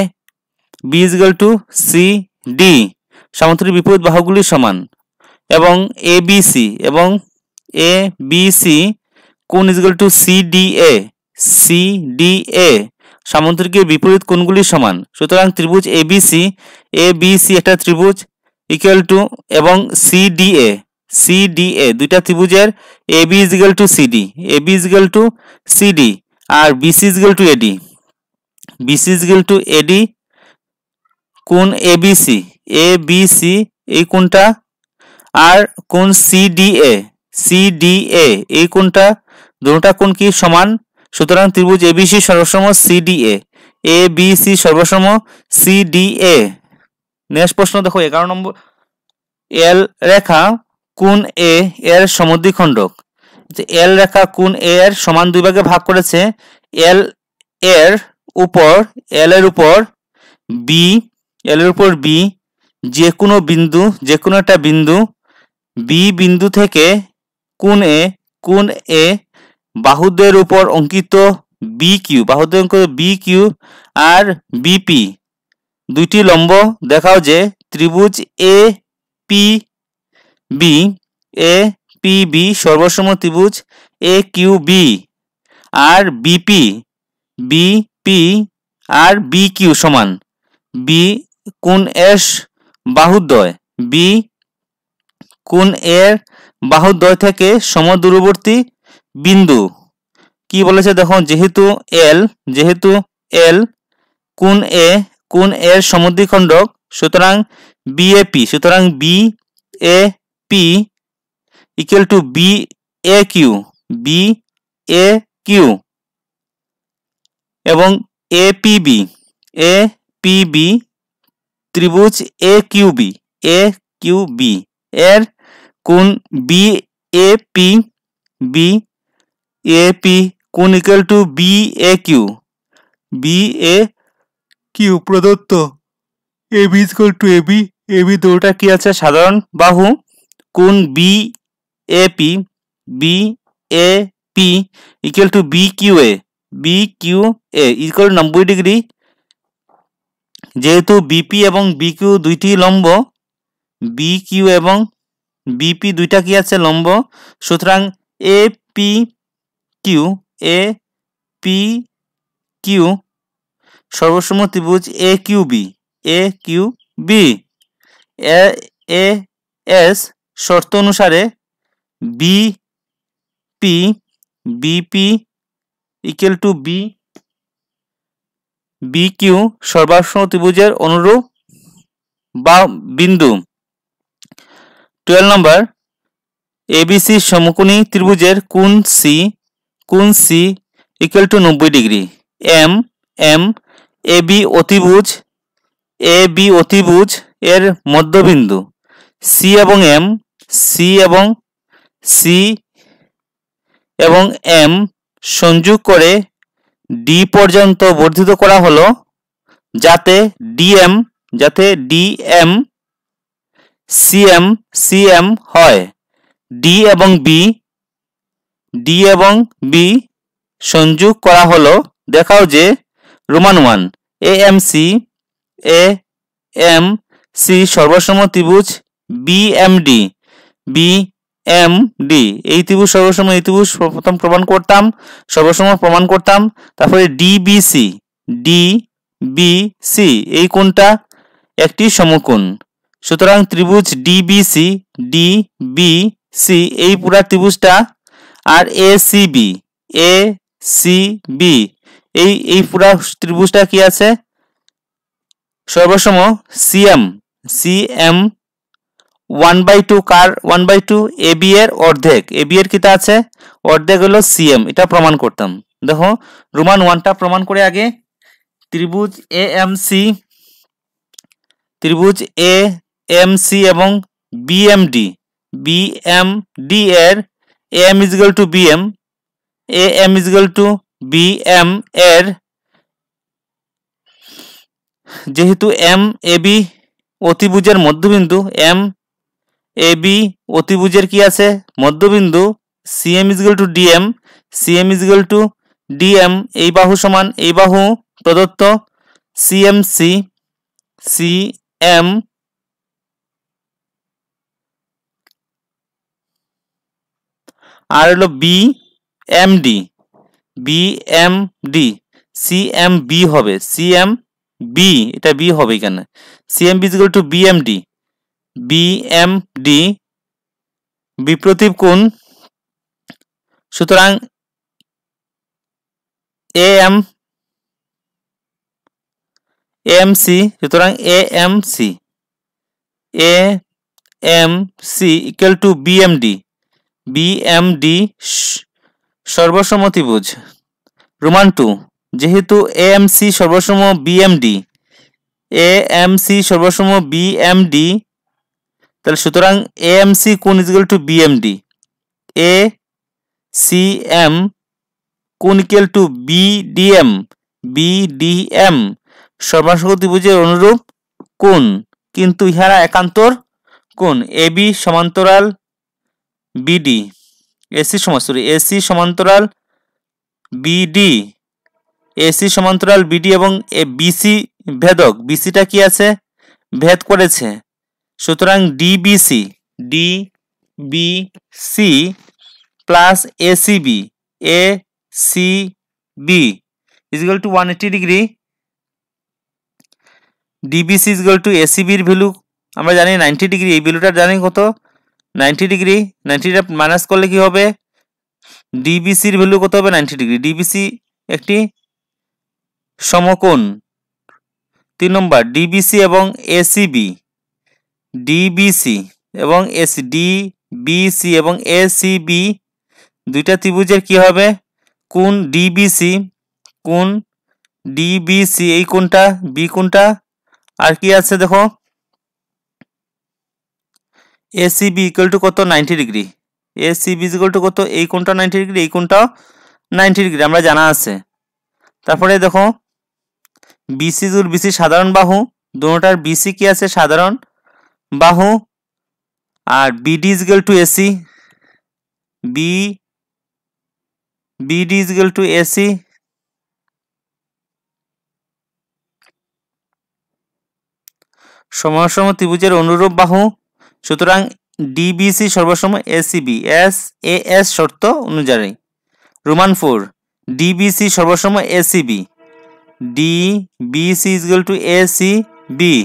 B is equal to C D সমান্তরিক বিপরীত বাহুগুলি সমান এবং এ বি সি এবং এ বি সি কোন is to C D A C D A সামন্তরিকের বিপরীত কোনগুলি সমান সুতরাং ত্রিভুজ A B C A B C একটা ত্রিভুজ ইকুয়াল টু এবং C D A C D A দুইটা ত্রিভুজের A B is to C D A B is to C D আর B C is to AD B C is to AD কোন A B C A B C এই কোনটা আর কোন C D A C D A এই কোনটা দুটা কোন কি সমান সুতরাং ত্রিভুজ এবিসি সর্বসম C D A A B C সর্বসম সি ডি এ নেক্সট প্রশ্ন দেখো এগারো নম্বর এল রেখা কোন এ এর সমদ্বিখণ্ডক এল রেখা কোন এ এর সমান দুই ভাগে ভাগ করেছে এল এর উপর এল এর উপর বি এল এর উপর বি যে কোনো বিন্দু যে কোনো একটা বিন্দু বি বিন্দু থেকে কোন এ কোন এ বাহুদের উপর অঙ্কিত বি কিউ বাহুদের অঙ্কিত বি কিউ আর বিপি দুইটি লম্ব দেখাও যে ত্রিভুজ A P B A P B সর্বসম ত্রিভুজ এ কিউ বি আর বিপি পি আর বি কিউ সমান বি কোন এস বাহুদ্বয় বি কোন এর বাহুদ্বয় থেকে সমদূরবর্তী বিন্দু কি বলেছে দেখো যেহেতু এল যেহেতু এল কোন এ কোন এর সমদ্বিখণ্ডক সুতরাং বিএপি সুতরাং B A P equal to B A Q B A Q এবং A P B A P B ত্রিভুজ A Q B A Q B এর কোন B A P B A P কোন equal to B A Q B A Q প্রদত্ত A B equal to A B A B দুটা কি আছে সাধারণ বাহু কোন B A P B A P equal to B Q A B Q A equal নব্বই degree যেহেতু BP এবং বিকিউ দুইটি লম্ব কিউ এবং বিপি দুইটা কি আছে লম্ব সুতরাং A P Q A P Q সর্বসম ত্রিভুজ A Q B A Q B A S শর্ত অনুসারে B P BP equal to B B Q সর্বাসম ত্রিভুজের অনুরূপ বা বিন্দু টুয়েলভ নম্বর এবিসি সমকোণী ত্রিভুজের কোণ সি কোণ সি ইকুয়াল টু নব্বই degree M M A B অতিভুজ এ বি অতিভুজ এর মধ্যবিন্দু সি এবং এম সি এবং সি এবং এম সংযোগ করে ডি পর্যন্ত বর্ধিত করা হলো যাতে ডিএম যাতে ডিএম সিএম সিএম হয় ডি এবং বি ডি এবং বি সংযোগ করা হলো দেখাও যে Roman one A M C A M C সর্বসম ত্রিভুজ B M D B M D এই ত্রিভুজ সর্বসম এই ত্রিভুজ প্রথম প্রমাণ করতাম সর্বসম প্রমাণ করতাম তারপরে D D B C B C এই কোনটা একটি সমকোণ সুতরাং ত্রিভুজ ডিবিসি সি এই পুরা ত্রিভুজটা আর A C B A C B এই এই পুরা ত্রিভুজটা কি আছে সর্বসম CM CM one by two কার one by two A B এর অর্ধেক এ বি এর কিটা আছে অর্ধেক হলো সিএম এটা প্রমাণ করতাম দেখো রোমান ওয়ানটা প্রমাণ করে আগে ত্রিভুজ এ এম সি ত্রিভুজ এ এমসি এবং বিএমডি বিএমডি এর M is equal to BM A M is equal to BM এর যেহেতু এম এ বি অতিভুজের মধ্যবিন্দু এম এ বি অতিভুজের কি আছে মধ্যবিন্দু CM is equal to DM CM is equal to DM এই বাহু সমান এই বাহু প্রদত্ত সিএমসি এম আর হলো B M D B M D C M B হবে সি এম বি এটা বি হবে এখানে C M B to B M D B M D বিপ্রতীপ কোণ সুতরাং এ এম এম সি সুতরাং A M C A M C equal to D BMD বুঝ Roman two যেহেতু এএমসি সর্বসম বিএমডি এএমসি সর্বসম বিএমডি তাহলে সুতরাং এএমসি কোন is to BMD A C M কোন ইকুয়াল টু বিডিএম বিডিএম সর্বসম্মতি ত্রিভুজের অনুরূপ কোন কিন্তু ইহারা একান্তর কোন এবি সমান্তরাল বিডি এসি সমান সরি এসি সমান্তরাল বিডি এসি সমান্তরাল বিডি এবং এ বিসি ভেদক বিসিটা কি আছে ভেদ করেছে সুতরাং DBC C plus ACB A C B is equal to one eighty degree DBC is equal to এসিবির ভ্যালু আমরা জানি নাইনটি ডিগ্রি এই ভ্যালুটা জানি কত নাইনটি ডিগ্রি নাইনটিটা মাইনাস করলে কি হবে ডিবিসির ভ্যালু কত হবে নাইনটি ডিগ্রি ডিবিসি একটি সমকোণ তিন নম্বর ডিবিসি এবং এসিবি ডিবিসি এবং এস ডিবিসি এবং এসিবি দুইটা ত্রিভুজের কি হবে কোন ডিবিসি কোন ডিবিসি এই কোনটা বি কোনটা আর কি আছে দেখো এ সিবি ইকুয়াল টু কত ninety degree A CB equal to কত এই কোনটা নাইনটি ডিগ্রি এই কোনটাও নাইনটি ডিগ্রি আমরা জানা আছে তারপরে দেখো বিসি জুল বিসি সাধারণ বাহু দুটার বিসি কি আছে সাধারণ বাহু আর BD is equal to AC B BD is equal to AC সমাসম ত্রিভুজের অনুরূপ বাহু সুতরাং ডিবিসি সর্বসম এসিবি এস এ এস শর্ত অনুযায়ী রোমান ফোর ডিবিসি সর্বসম ACB DBC is equal to A AC B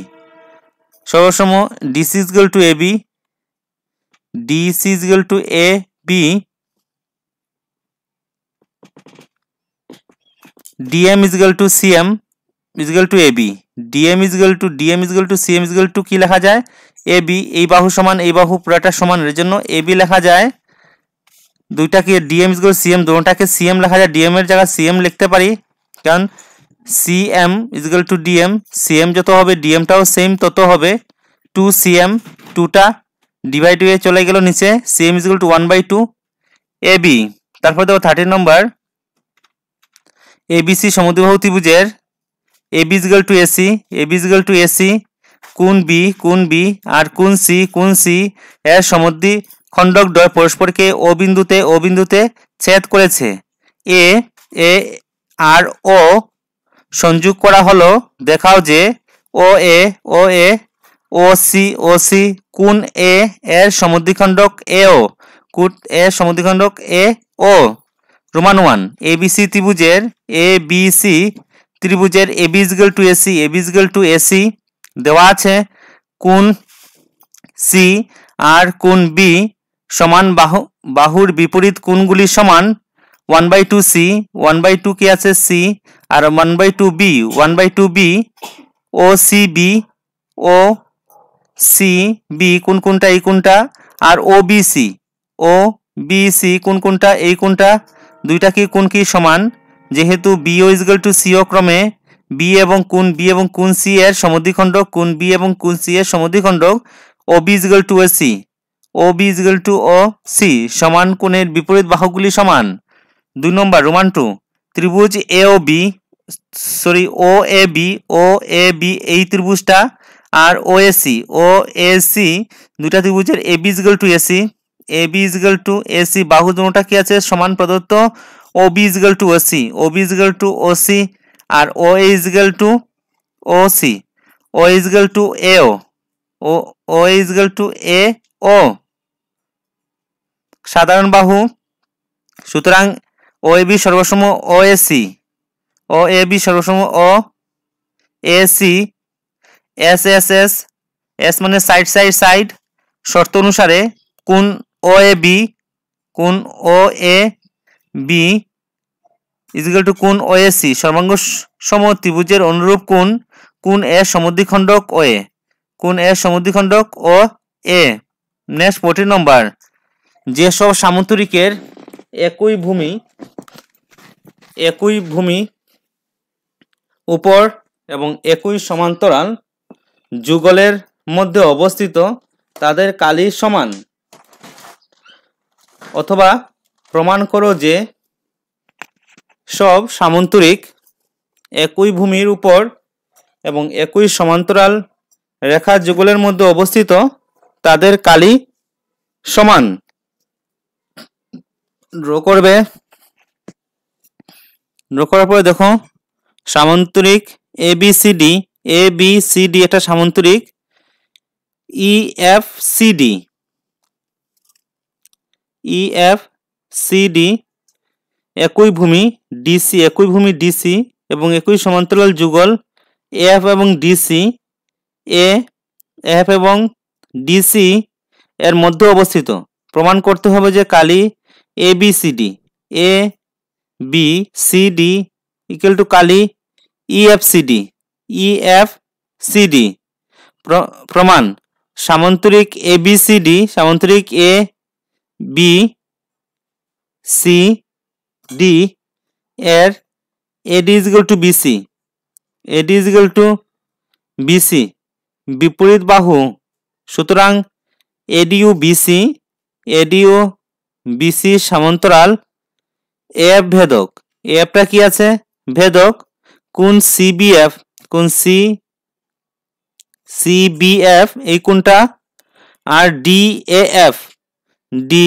সর্বসম DC is equal to A B DC is equal to A B DM is equal to CM is equal to A B DM is equal to DM is equal to CM is equal to কি লেখা যায় এ B এই বাহু সমান এই বাহু পুরাটা সমান এর জন্য এ বি লেখা যায় দুইটাকে ডিএম ইজ সিএম দুটাকে সিএম লেখা যায় ডিএম এর জায়গায় সিএম লিখতে পারি কারণ CM is equal to DM CM যত হবে ডিএমটাও সেম তত হবে টু সিএম টুটা ডিভাই টু এ চলে গেল নিচে CM is equal to one by two A B তারপর দেবো থার্টিন নম্বর এবিসি সমুদ্রবাহু ত্রিভুজের AB is equal to AC AB is equal to AC কোন বি কোন বি আর কোন সি কোন সি এর সমদ্বি খণ্ডকদ্বয় পরস্পরকে ও বিন্দুতে ও বিন্দুতে ছেদ করেছে এ এ আর ও সংযোগ করা হলো দেখাও যে ও A O A O C O C কোন এ এর সমুদ্রিখণ্ডক এ ও কুট এর সমুদ্রিখণ্ডক A O Roman one A B C ত্রিভুজের এ বি সি ত্রিভুজের A AB is equal to AC AB is equal to AC দেওয়া আছে কোন সি আর কোন বি সমান বাহু বাহুর বিপরীত কোনগুলি সমান one by two C one by two কি আছে সি আর one by two B one by two B O C B O C B কোন কোনটা এই কোনটা আর O B C O B C কোন কোনটা এই কোনটা দুইটা কি কোন কি সমান যেহেতু বিও ইজগাল টু সিও ক্রমে বি এবং কোন বি এবং কোন সি এর সমদ্বিখণ্ডক কোন বি এবং কোন সি এর সমদ্বিখণ্ডক O B is equal to A C O B is equal to O C সমান কোণের বিপরীত বাহকগুলি সমান দুই নম্বর রোমান টু ত্রিভুজ A O B sorry O A B O A B এই ত্রিভুজটা আর ও এসি ও এ সি দুটা ত্রিভুজের A B is equal to AC A B is equal to A C বাহু দুটা কি আছে সমান প্রদত্ত O B is equal to C O B is equal to O C আর O is equal to O C O is equal to A O O is equal to A O সাধারণ বাহু সুতরাং ও এ বি সর্বসম O A C O A B সর্বসম O A C S S S S মানে side side side শর্ত অনুসারে কোন O A B কোন O A B is equal to কোন ও এসি সর্বাঙ্গ সম ত্রিভুজের অনুরূপ কোন কোন এ সমুদ্রিখণ্ডক ও এ কোন এ সমুদ্রিখণ্ডক ও এ নেক্সট ফোরটিন নম্বর যেসব সামুদ্রিকের একই ভূমি একই ভূমি উপর এবং একই সমান্তরাল যুগলের মধ্যে অবস্থিত তাদের কালি সমান অথবা প্রমাণ করো যে সব সামন্তরিক একই ভূমির উপর এবং একই সমান্তরাল রেখা যুগলের মধ্যে অবস্থিত তাদের কালি সমান ড্র করবে ড্র করার পরে দেখো সামান্তরিক A B C D A B C D এটা সামান্তরিক E e F C D E e F C D একই ভূমি ডিসি একই ভূমি ডিসি এবং একই সমান্তরাল যুগল এফ এবং ডিসি এ এফ এবং ডিসি এর মধ্যে অবস্থিত প্রমাণ করতে হবে যে কালি A B C D A B C D equal to কালি E F C D E F C D প্রমাণ সামান্তরিক এ বি সি ডি সামান্তরিক এ বি সি ডি এর AD is equal to BC AD is equal to BC বিপরীত বাহু সুতরাং এডিউ BC এডিও BC সমান্তরাল AF ভেদক টা কি আছে ভেদক কোন সিবিএফ কোন সি সিবিএফ এই কোনটা আর D A F D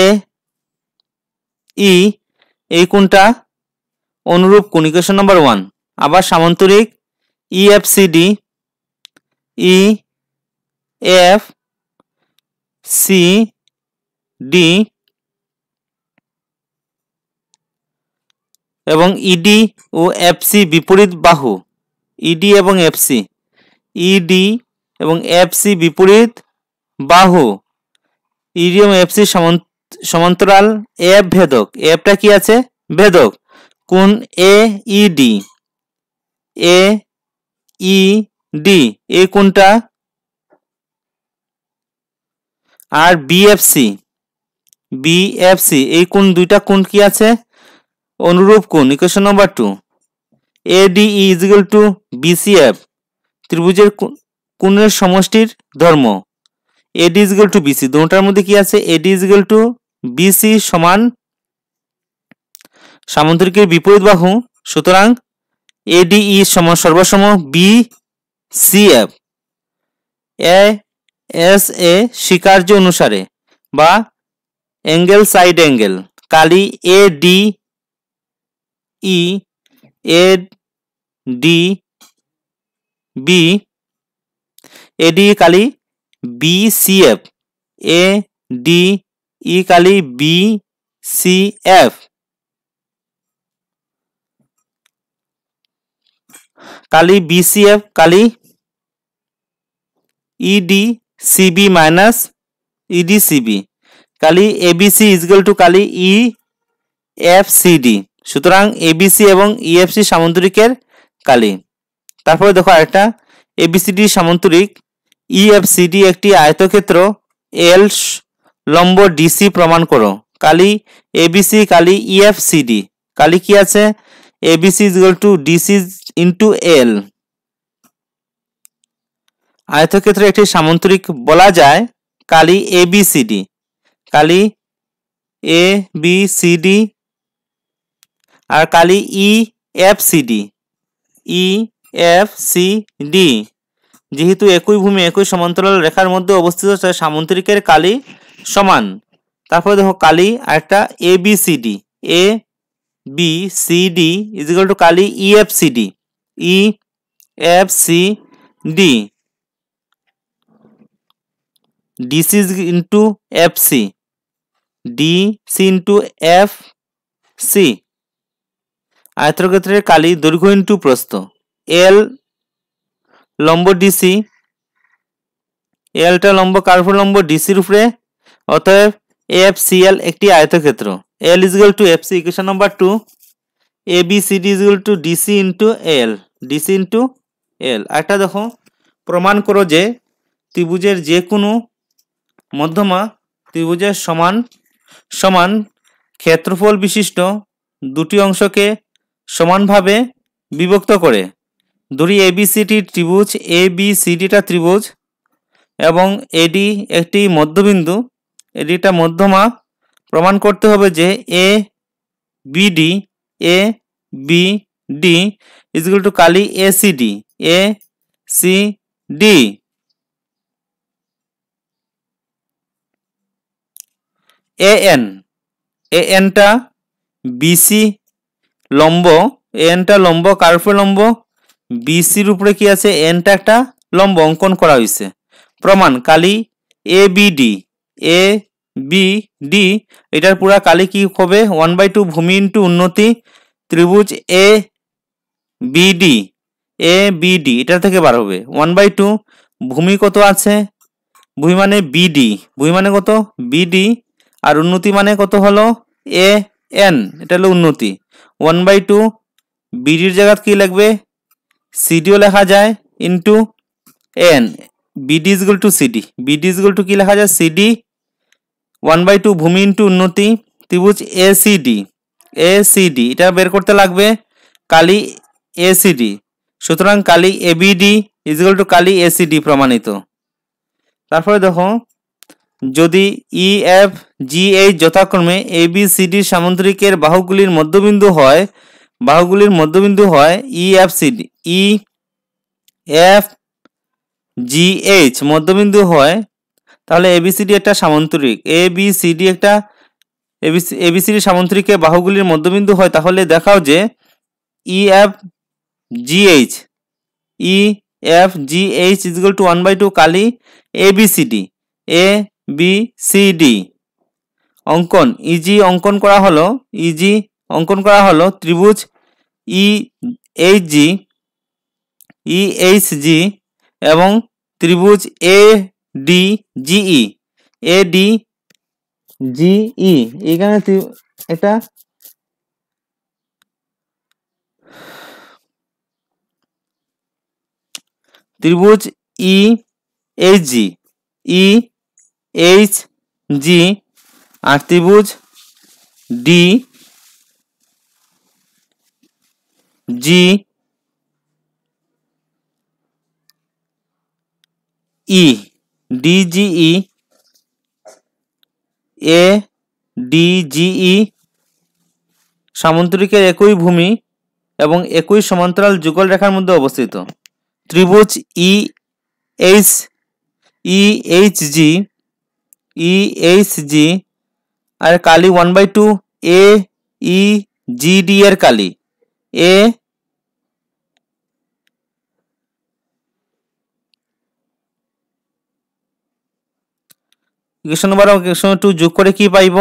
A E এই কোনটা অনুরূপ কোণ ইকুয়েশন নাম্বার ওয়ান আবার সামান্তরিক E F C D E F C D এবং ইডি e ও এফসি বিপরীত বাহু ইডি e এবং এফসি ইডি e এবং এফসি বিপরীত বাহু ইডি এবং এফসি সামন্ত সমান্তরাল এফ ভেদক এফটা কি আছে ভেদক কোন এ E D A E D A কোনটা আর বিএফসি বিএফসি এই কোন দুইটা কোন কি আছে অনুরূপ কোন equation number two AD is equal to BCF ত্রিভুজের কোনের সমষ্টির ধর্ম এডি ইজগুল টু বিসি দুটার মধ্যে কি আছে এডি ইজগুল টু বিসি সমান সামন্তরিকের বিপরীত বাহু সুতরাং এডিই e সমান সর্বসম B C F A S A স্বীকার্য অনুসারে বা অ্যাঙ্গেল সাইড অ্যাঙ্গেল কালি A D E A D B AD কালি B C F A D E কালি বি সি এফ কালি বি সি এফ কালি E D C B minus E D C B কালি A B C is equal to কালি E F C D সুতরাং ABC এবং EFC e, সামন্তরিকের কালি তারপরে দেখো আরেকটা এবিসিডি সামন্তরিক ইএফসিডি e একটি আয়তক্ষেত্র এলস লম্ব ডিসি প্রমাণ করো কালি এবিসি কালি ইএফসিডি e কালি কি আছে ABC is equal to DC into L আয়তক্ষেত্রে একটি সামান্তরিক বলা যায় কালি এবিসিডি কালি এ বি সি ডি আর কালি E F C D E F C D যেহেতু একই ভূমি একই সমান্তরাল রেখার মধ্যে অবস্থিত তাই সামন্ত্রিকের কালি সমান তারপরে দেখো কালি আর একটা A B C D A B C D is equal to কালি E F C D E F C D D DC into F C D C into F C আয়ত্রক্ষেত্রের কালি দৈর্ঘ্য ইন্টু প্রস্থ এল লম্ব ডিসি এলটা লম্ব কার্ভ লম্ব ডিসির উপরে অতএব এফ সিএল একটি আয়তক্ষেত্র L is equal to F C equation number two A B C D is equal to DC into L DC into L একটা দেখো প্রমাণ করো যে ত্রিভুজের যে কোনো মধ্যমা ত্রিভুজের সমান সমান ক্ষেত্রফল বিশিষ্ট দুটি অংশকে সমানভাবে বিভক্ত করে দুটি এবিসিটির ত্রিভুজ এ বি সিডিটা ত্রিভুজ এবং এডি একটি মধ্যবিন্দু এডিটা মধ্যমা প্রমাণ করতে হবে যে A BD A B D is equal to কালি A C D A C D A N A এনটা বিসি লম্ব এ এনটা লম্ব কার্ফে লম্ব বিসির উপরে কি আছে এনটা একটা লম্ব অঙ্কন করা হয়েছে প্রমাণ কালি A B D A B D এটার পুরা কালি কি হবে ওয়ান বাই টু ভূমি ইন্টু উন্নতি ত্রিভুজ এ বিডি এ বিডি এটার থেকে বার হবে ওয়ান বাই টু ভূমি কত আছে ভূমি মানে বিডি ভূমি মানে কত বিডি আর উন্নতি মানে কত হলো এ এন এটা হলো উন্নতি ওয়ান বাই টু বিডির জায়গায় কী লাগবে সিডিও লেখা যায় into N BD is equal to CD BD is equal to কি লেখা যায় সিডি ওয়ান বাই টু ভূমি ইন্টু উন্নতি ত্রিভুজ এ এসিডি এসিডি এটা বের করতে লাগবে কালি এ এসিডি সুতরাং কালি এ এবিডি ইজগুল টু কালি এ এসিডি প্রমাণিত তারপরে দেখো যদি ই এফ জি এইচ যথাক্রমে এ বি সি সামুদ্রিকের বাহুগুলির মধ্যবিন্দু হয় বাহুগুলির মধ্যবিন্দু হয় E F C E F G H মধ্যবিন্দু হয় তাহলে এবিসিডি একটা সামান্তরিক এ বি সি ডি একটা এবিসি এবিসিডি সামান্তরিকে বাহুগুলির মধ্যবিন্দু হয় তাহলে দেখাও যে E F G H E F G H is to one by two কালি A B C D A B C D অঙ্কন ইজি e অঙ্কন করা হলো ইজি e অঙ্কন করা হলো ত্রিভুজ E H G E H G এবং ত্রিভুজ A D GE A D GE এখানে এটা ত্রিভুজ E H G E H G আর ত্রিভুজ D G E DGE A DGE সামন্তরিকের একই ভূমি এবং একই সমান্তরাল যুগল রেখার মধ্যে অবস্থিত ত্রিভুজ E H E H G E H G আর কালি one by two A E G D এর কালী A equation number equation two যোগ করে কি পাইব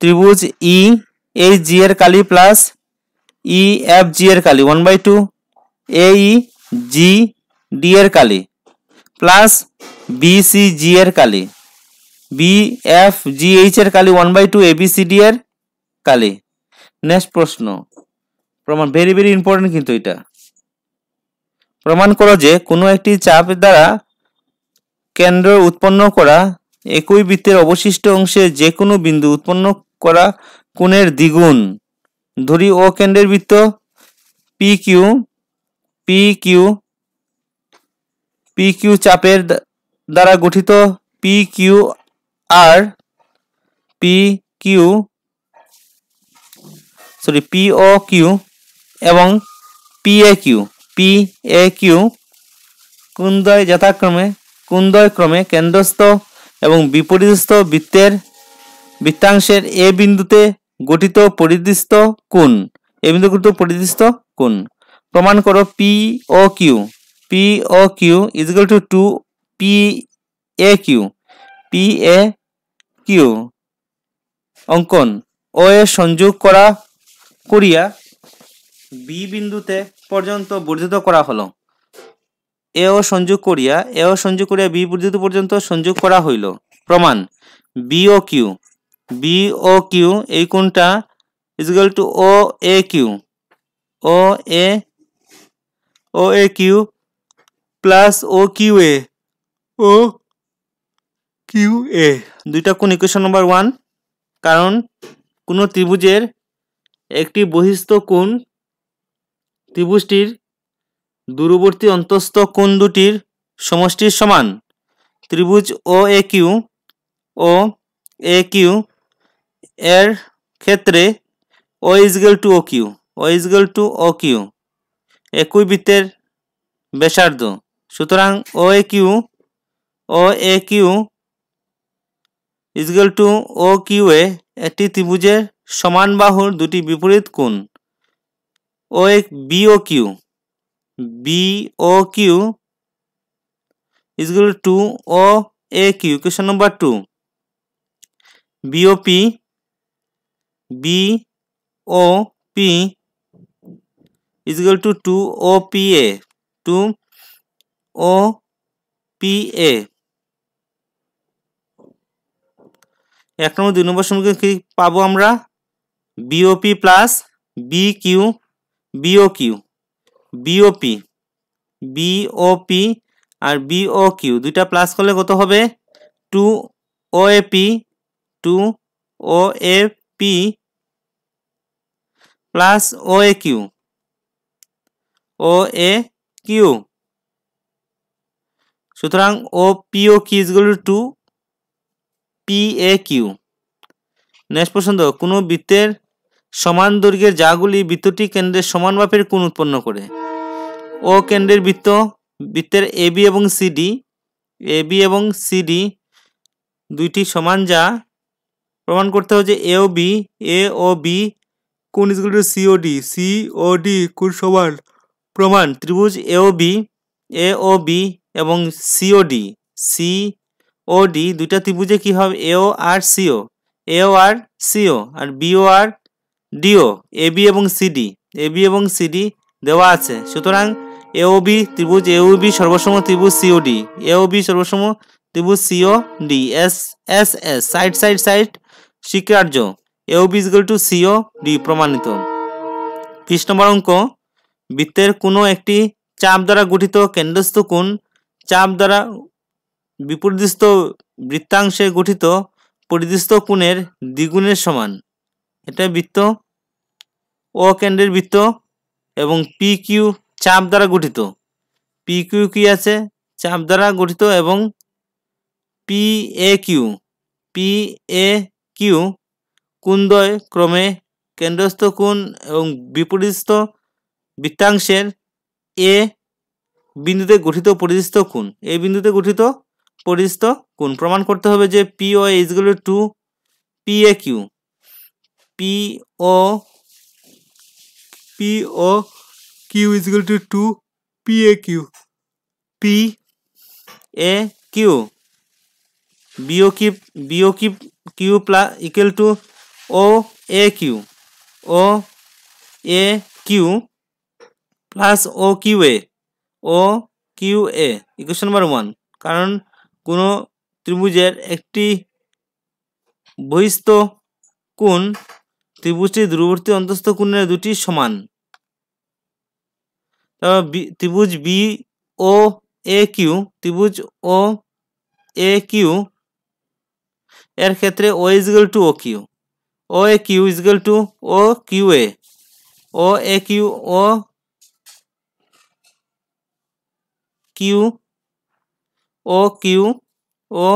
ত্রিভুজ ই এই জি এর কালি প্লাস ই এফ জি এর কালি one by two A E G D এর কালি প্লাস বি সি জি এর কালি বি এফ জি এইচ এর কালি one by two A B C D এর কালি নেক্সট প্রশ্ন প্রমাণ ভেরি ভেরি ইম্পর্টেন্ট কিন্তু এটা প্রমাণ করো যে কোনো একটি চাপ দ্বারা কেন্দ্র উৎপন্ন করা একই বৃত্তের অবশিষ্ট অংশে যে কোনো বিন্দু উৎপন্ন করা কোণের দ্বিগুণ ধরি ও কেন্দ্রের বৃত্ত P Q P Q P Q চাপের দ্বারা গঠিত P Q R P Q sorry P O Q এবং PA Q P A Q কুন্দয় যথাক্রমে কুন্দয় ক্রমে কেন্দ্রস্থ এবং বিপরীতস্থ বৃত্তের বৃত্তাংশের এ বিন্দুতে গঠিত পরিদৃষ্ট কোন এ বিন্দু গঠিত পরিদৃষ্ট কোন প্রমাণ করো P O Q P O Q is equal to two P A Q P A Q অঙ্কন ও এ সংযোগ করা করিয়া বি বিন্দুতে পর্যন্ত বর্ধিত করা হলো এও সংযোগ করিয়া এও সংযোগ করিয়া বি বর্ধিত পর্যন্ত সংযোগ করা হইল প্রমাণ B O Q B O Q এই কোনটা is equal to O A Q O A O A Q plus O Q A O Q A দুইটা কোন ইকুয়েশন নম্বর ওয়ান কারণ কোনো ত্রিভুজের একটি বহিস্থ কোণ ত্রিভুজটির দূরবর্তী অন্তস্থ কোণ দুটির সমষ্টির সমান ত্রিভুজ ও A Q O A Q এর ক্ষেত্রে O is equal to O Q O is equal to O Q একই বৃত্তের ব্যাসার্ধ সুতরাং O A Q O A Q is equal to O Q A একটি ত্রিভুজের সমান বাহুর দুটি বিপরীত কোণ ও BO Q BO Q is is equal to O A Q question number two BOP B O P is equal to two O P A two O P A এক number দুই নম্বর সমীকরণ কি পাবো আমরা BOP plus B Q BOQ BOP BOP আর BO Q দুইটা plus করলে কত হবে two O A P two O A P plus O A Q O A Q সুতরাং O PO Q is equal to P A Q next পছন্দ কোনো বৃত্তের সমান দৈর্ঘ্যের যাগুলি বৃত্তটি কেন্দ্রের সমান মাপের কোণ উৎপন্ন করে ও কেন্দ্রের বৃত্ত বৃত্তের এ বি এবং সিডি এ বি এবং সিডি দুইটি সমান যা প্রমাণ করতে হবে যে এ O B A O B কোন ইজগুলো টু সিওডি সিওডি কোন সমান প্রমাণ ত্রিভুজ A O B A O B এবং সিওডি সি ও ডি দুইটা ত্রিভুজে কী হবে এও আর সিও এও আর সিও আর বিও আর ডিও এবি এবং সিডি এবি এবং সিডি দেওয়া আছে সুতরাং এওবি ত্রিভুজ এওবি সর্বসম ত্রিভুজ সিওডি এওবি সর্বসম ত্রিভুজ CO D S S S side side side স্বীকার্য AOB is equal to CO D প্রমাণিত বিশ নম্বর অঙ্ক বৃত্তের কোনো একটি চাপ দ্বারা গঠিত কেন্দ্রস্থ কোণ চাপ দ্বারা বিপরীতস্থ বৃত্তাংশে গঠিত পরিদৃষ্ট কোণের দ্বিগুণের সমান এটা বৃত্ত ও কেন্দ্রের বৃত্ত এবং পি কিউ চাপ দ্বারা গঠিত পি কিউ কি আছে চাপ দ্বারা গঠিত এবং P A Q P A Q কুন্দয় ক্রমে কেন্দ্রস্থ কোণ এবং বিপরীতস্থ বৃত্তাংশের এ বিন্দুতে গঠিত পরিস্থ কোণ এ বিন্দুতে গঠিত পরিস্থ কোণ প্রমাণ করতে হবে যে P O is equal to P A Q P O P O Q is equal to two P A Q P A Q BO Q BO Q Q plus equal to O A Q O A Q plus O Q A O Q A equation number one কারণ কোনো ত্রিভুজের একটি বহিস্থ কোণ ত্রিভুজটি দূরবর্তী অন্তস্থ কোণের দুটি সমান ত্রিভুজ বি ও এ কিউ ত্রিভুজ ও এ কিউ এর ক্ষেত্রে O is equal to O Q O A Q is equal to O Q A O A Q O Q O Q O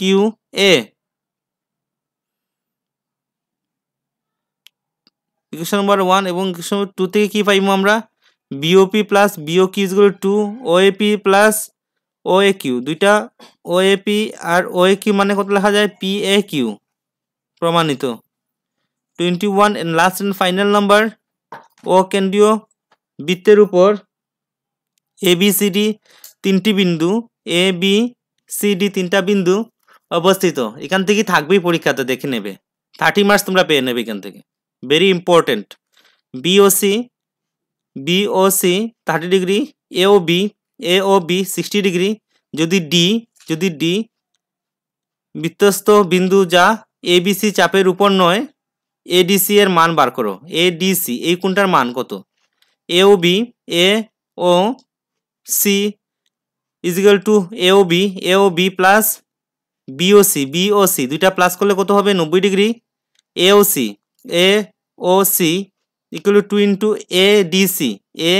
Q A equation number one এবং equation number two থেকে কী পাইবো আমরা BOP plus BO Q is equal to OAP plus OA Q দুইটা O A P আর OA Q মানে কত লেখা যায় পি এ কিউ প্রমাণিত twenty one and last and final number ও কেন্দ্রীয় বৃত্তের উপর এ বি সি ডি তিনটি বিন্দু এ বি সি ডি তিনটা বিন্দু অবস্থিত এখান থেকেই থাকবেই পরীক্ষাতে দেখে নেবে থার্টি মার্কস তোমরা পেয়ে নেবে এখান থেকে very very important BOC BOC 30 degree AOB B sixty degree যদি ডি যদি ডি বিত্তস্ত বিন্দু যা এবিসি চাপের উপর নয় এডিসি এর মান বার করো এডিসি এই কোনটার মান কত B A O C is equal to B AOB B plus BOC BOC দুইটা প্লাস করলে কত হবে নব্বই degree C A O C equal to into A DC A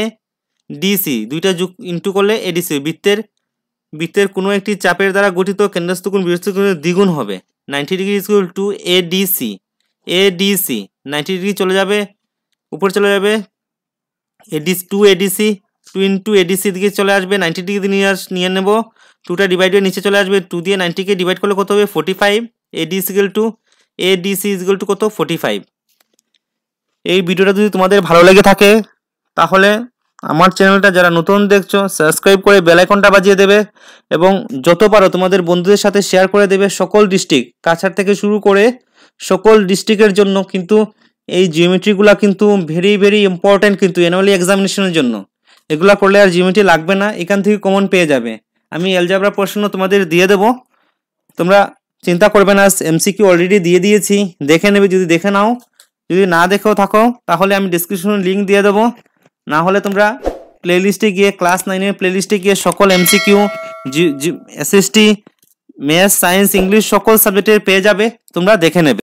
DC দুইটা যুগ ইন্টু করলে এডিসি বৃত্তের বৃত্তের কোনো একটি চাপের দ্বারা গঠিত কেন্দ্রস্থ কোণ কোনো দ্বিগুণ হবে ninety degree equal to A DC A DC ninety degree চলে যাবে উপরে চলে যাবে AD to ADC two into ADC দিকে চলে আসবে নাইনটি ডিগ্রি নিয়ে আস নিয়ে নেব টুটা ডিভাইড হয়ে নিচে চলে আসবে টু দিয়ে নাইনটিকে ডিভাইড করলে কত হবে forty five ADC equal to ADC equal to কত ফোর্টি ফাইভ এই ভিডিওটা যদি তোমাদের ভালো লেগে থাকে তাহলে আমার চ্যানেলটা যারা নতুন দেখছো সাবস্ক্রাইব করে বেলাইকনটা বাজিয়ে দেবে এবং যত পারো তোমাদের বন্ধুদের সাথে শেয়ার করে দেবে সকল ডিস্ট্রিক্ট কাছার থেকে শুরু করে সকল ডিস্ট্রিক্টের জন্য কিন্তু এই জিওমেট্রিগুলা কিন্তু ভেরি ভেরি ইম্পর্ট্যান্ট কিন্তু অ্যানুয়ালি এক্সামিনেশনের জন্য এগুলা করলে আর জিওমেট্রি লাগবে না এখান থেকে কমন পেয়ে যাবে আমি অ্যালজাবরা প্রশ্ন তোমাদের দিয়ে দেব তোমরা চিন্তা করবে না এমসিকিউ অলরেডি দিয়ে দিয়েছি দেখে নেবে যদি দেখে নাও যদি না দেখেও থাকো তাহলে আমি ডিসক্রিপশনে লিঙ্ক দিয়ে দেবো না হলে তোমরা প্লেলিস্টে গিয়ে ক্লাস নাইনের প্লেলিস্টে গিয়ে সকল MCQ G SST math science English সকল সাবজেক্টের পেয়ে যাবে তোমরা দেখে নেবে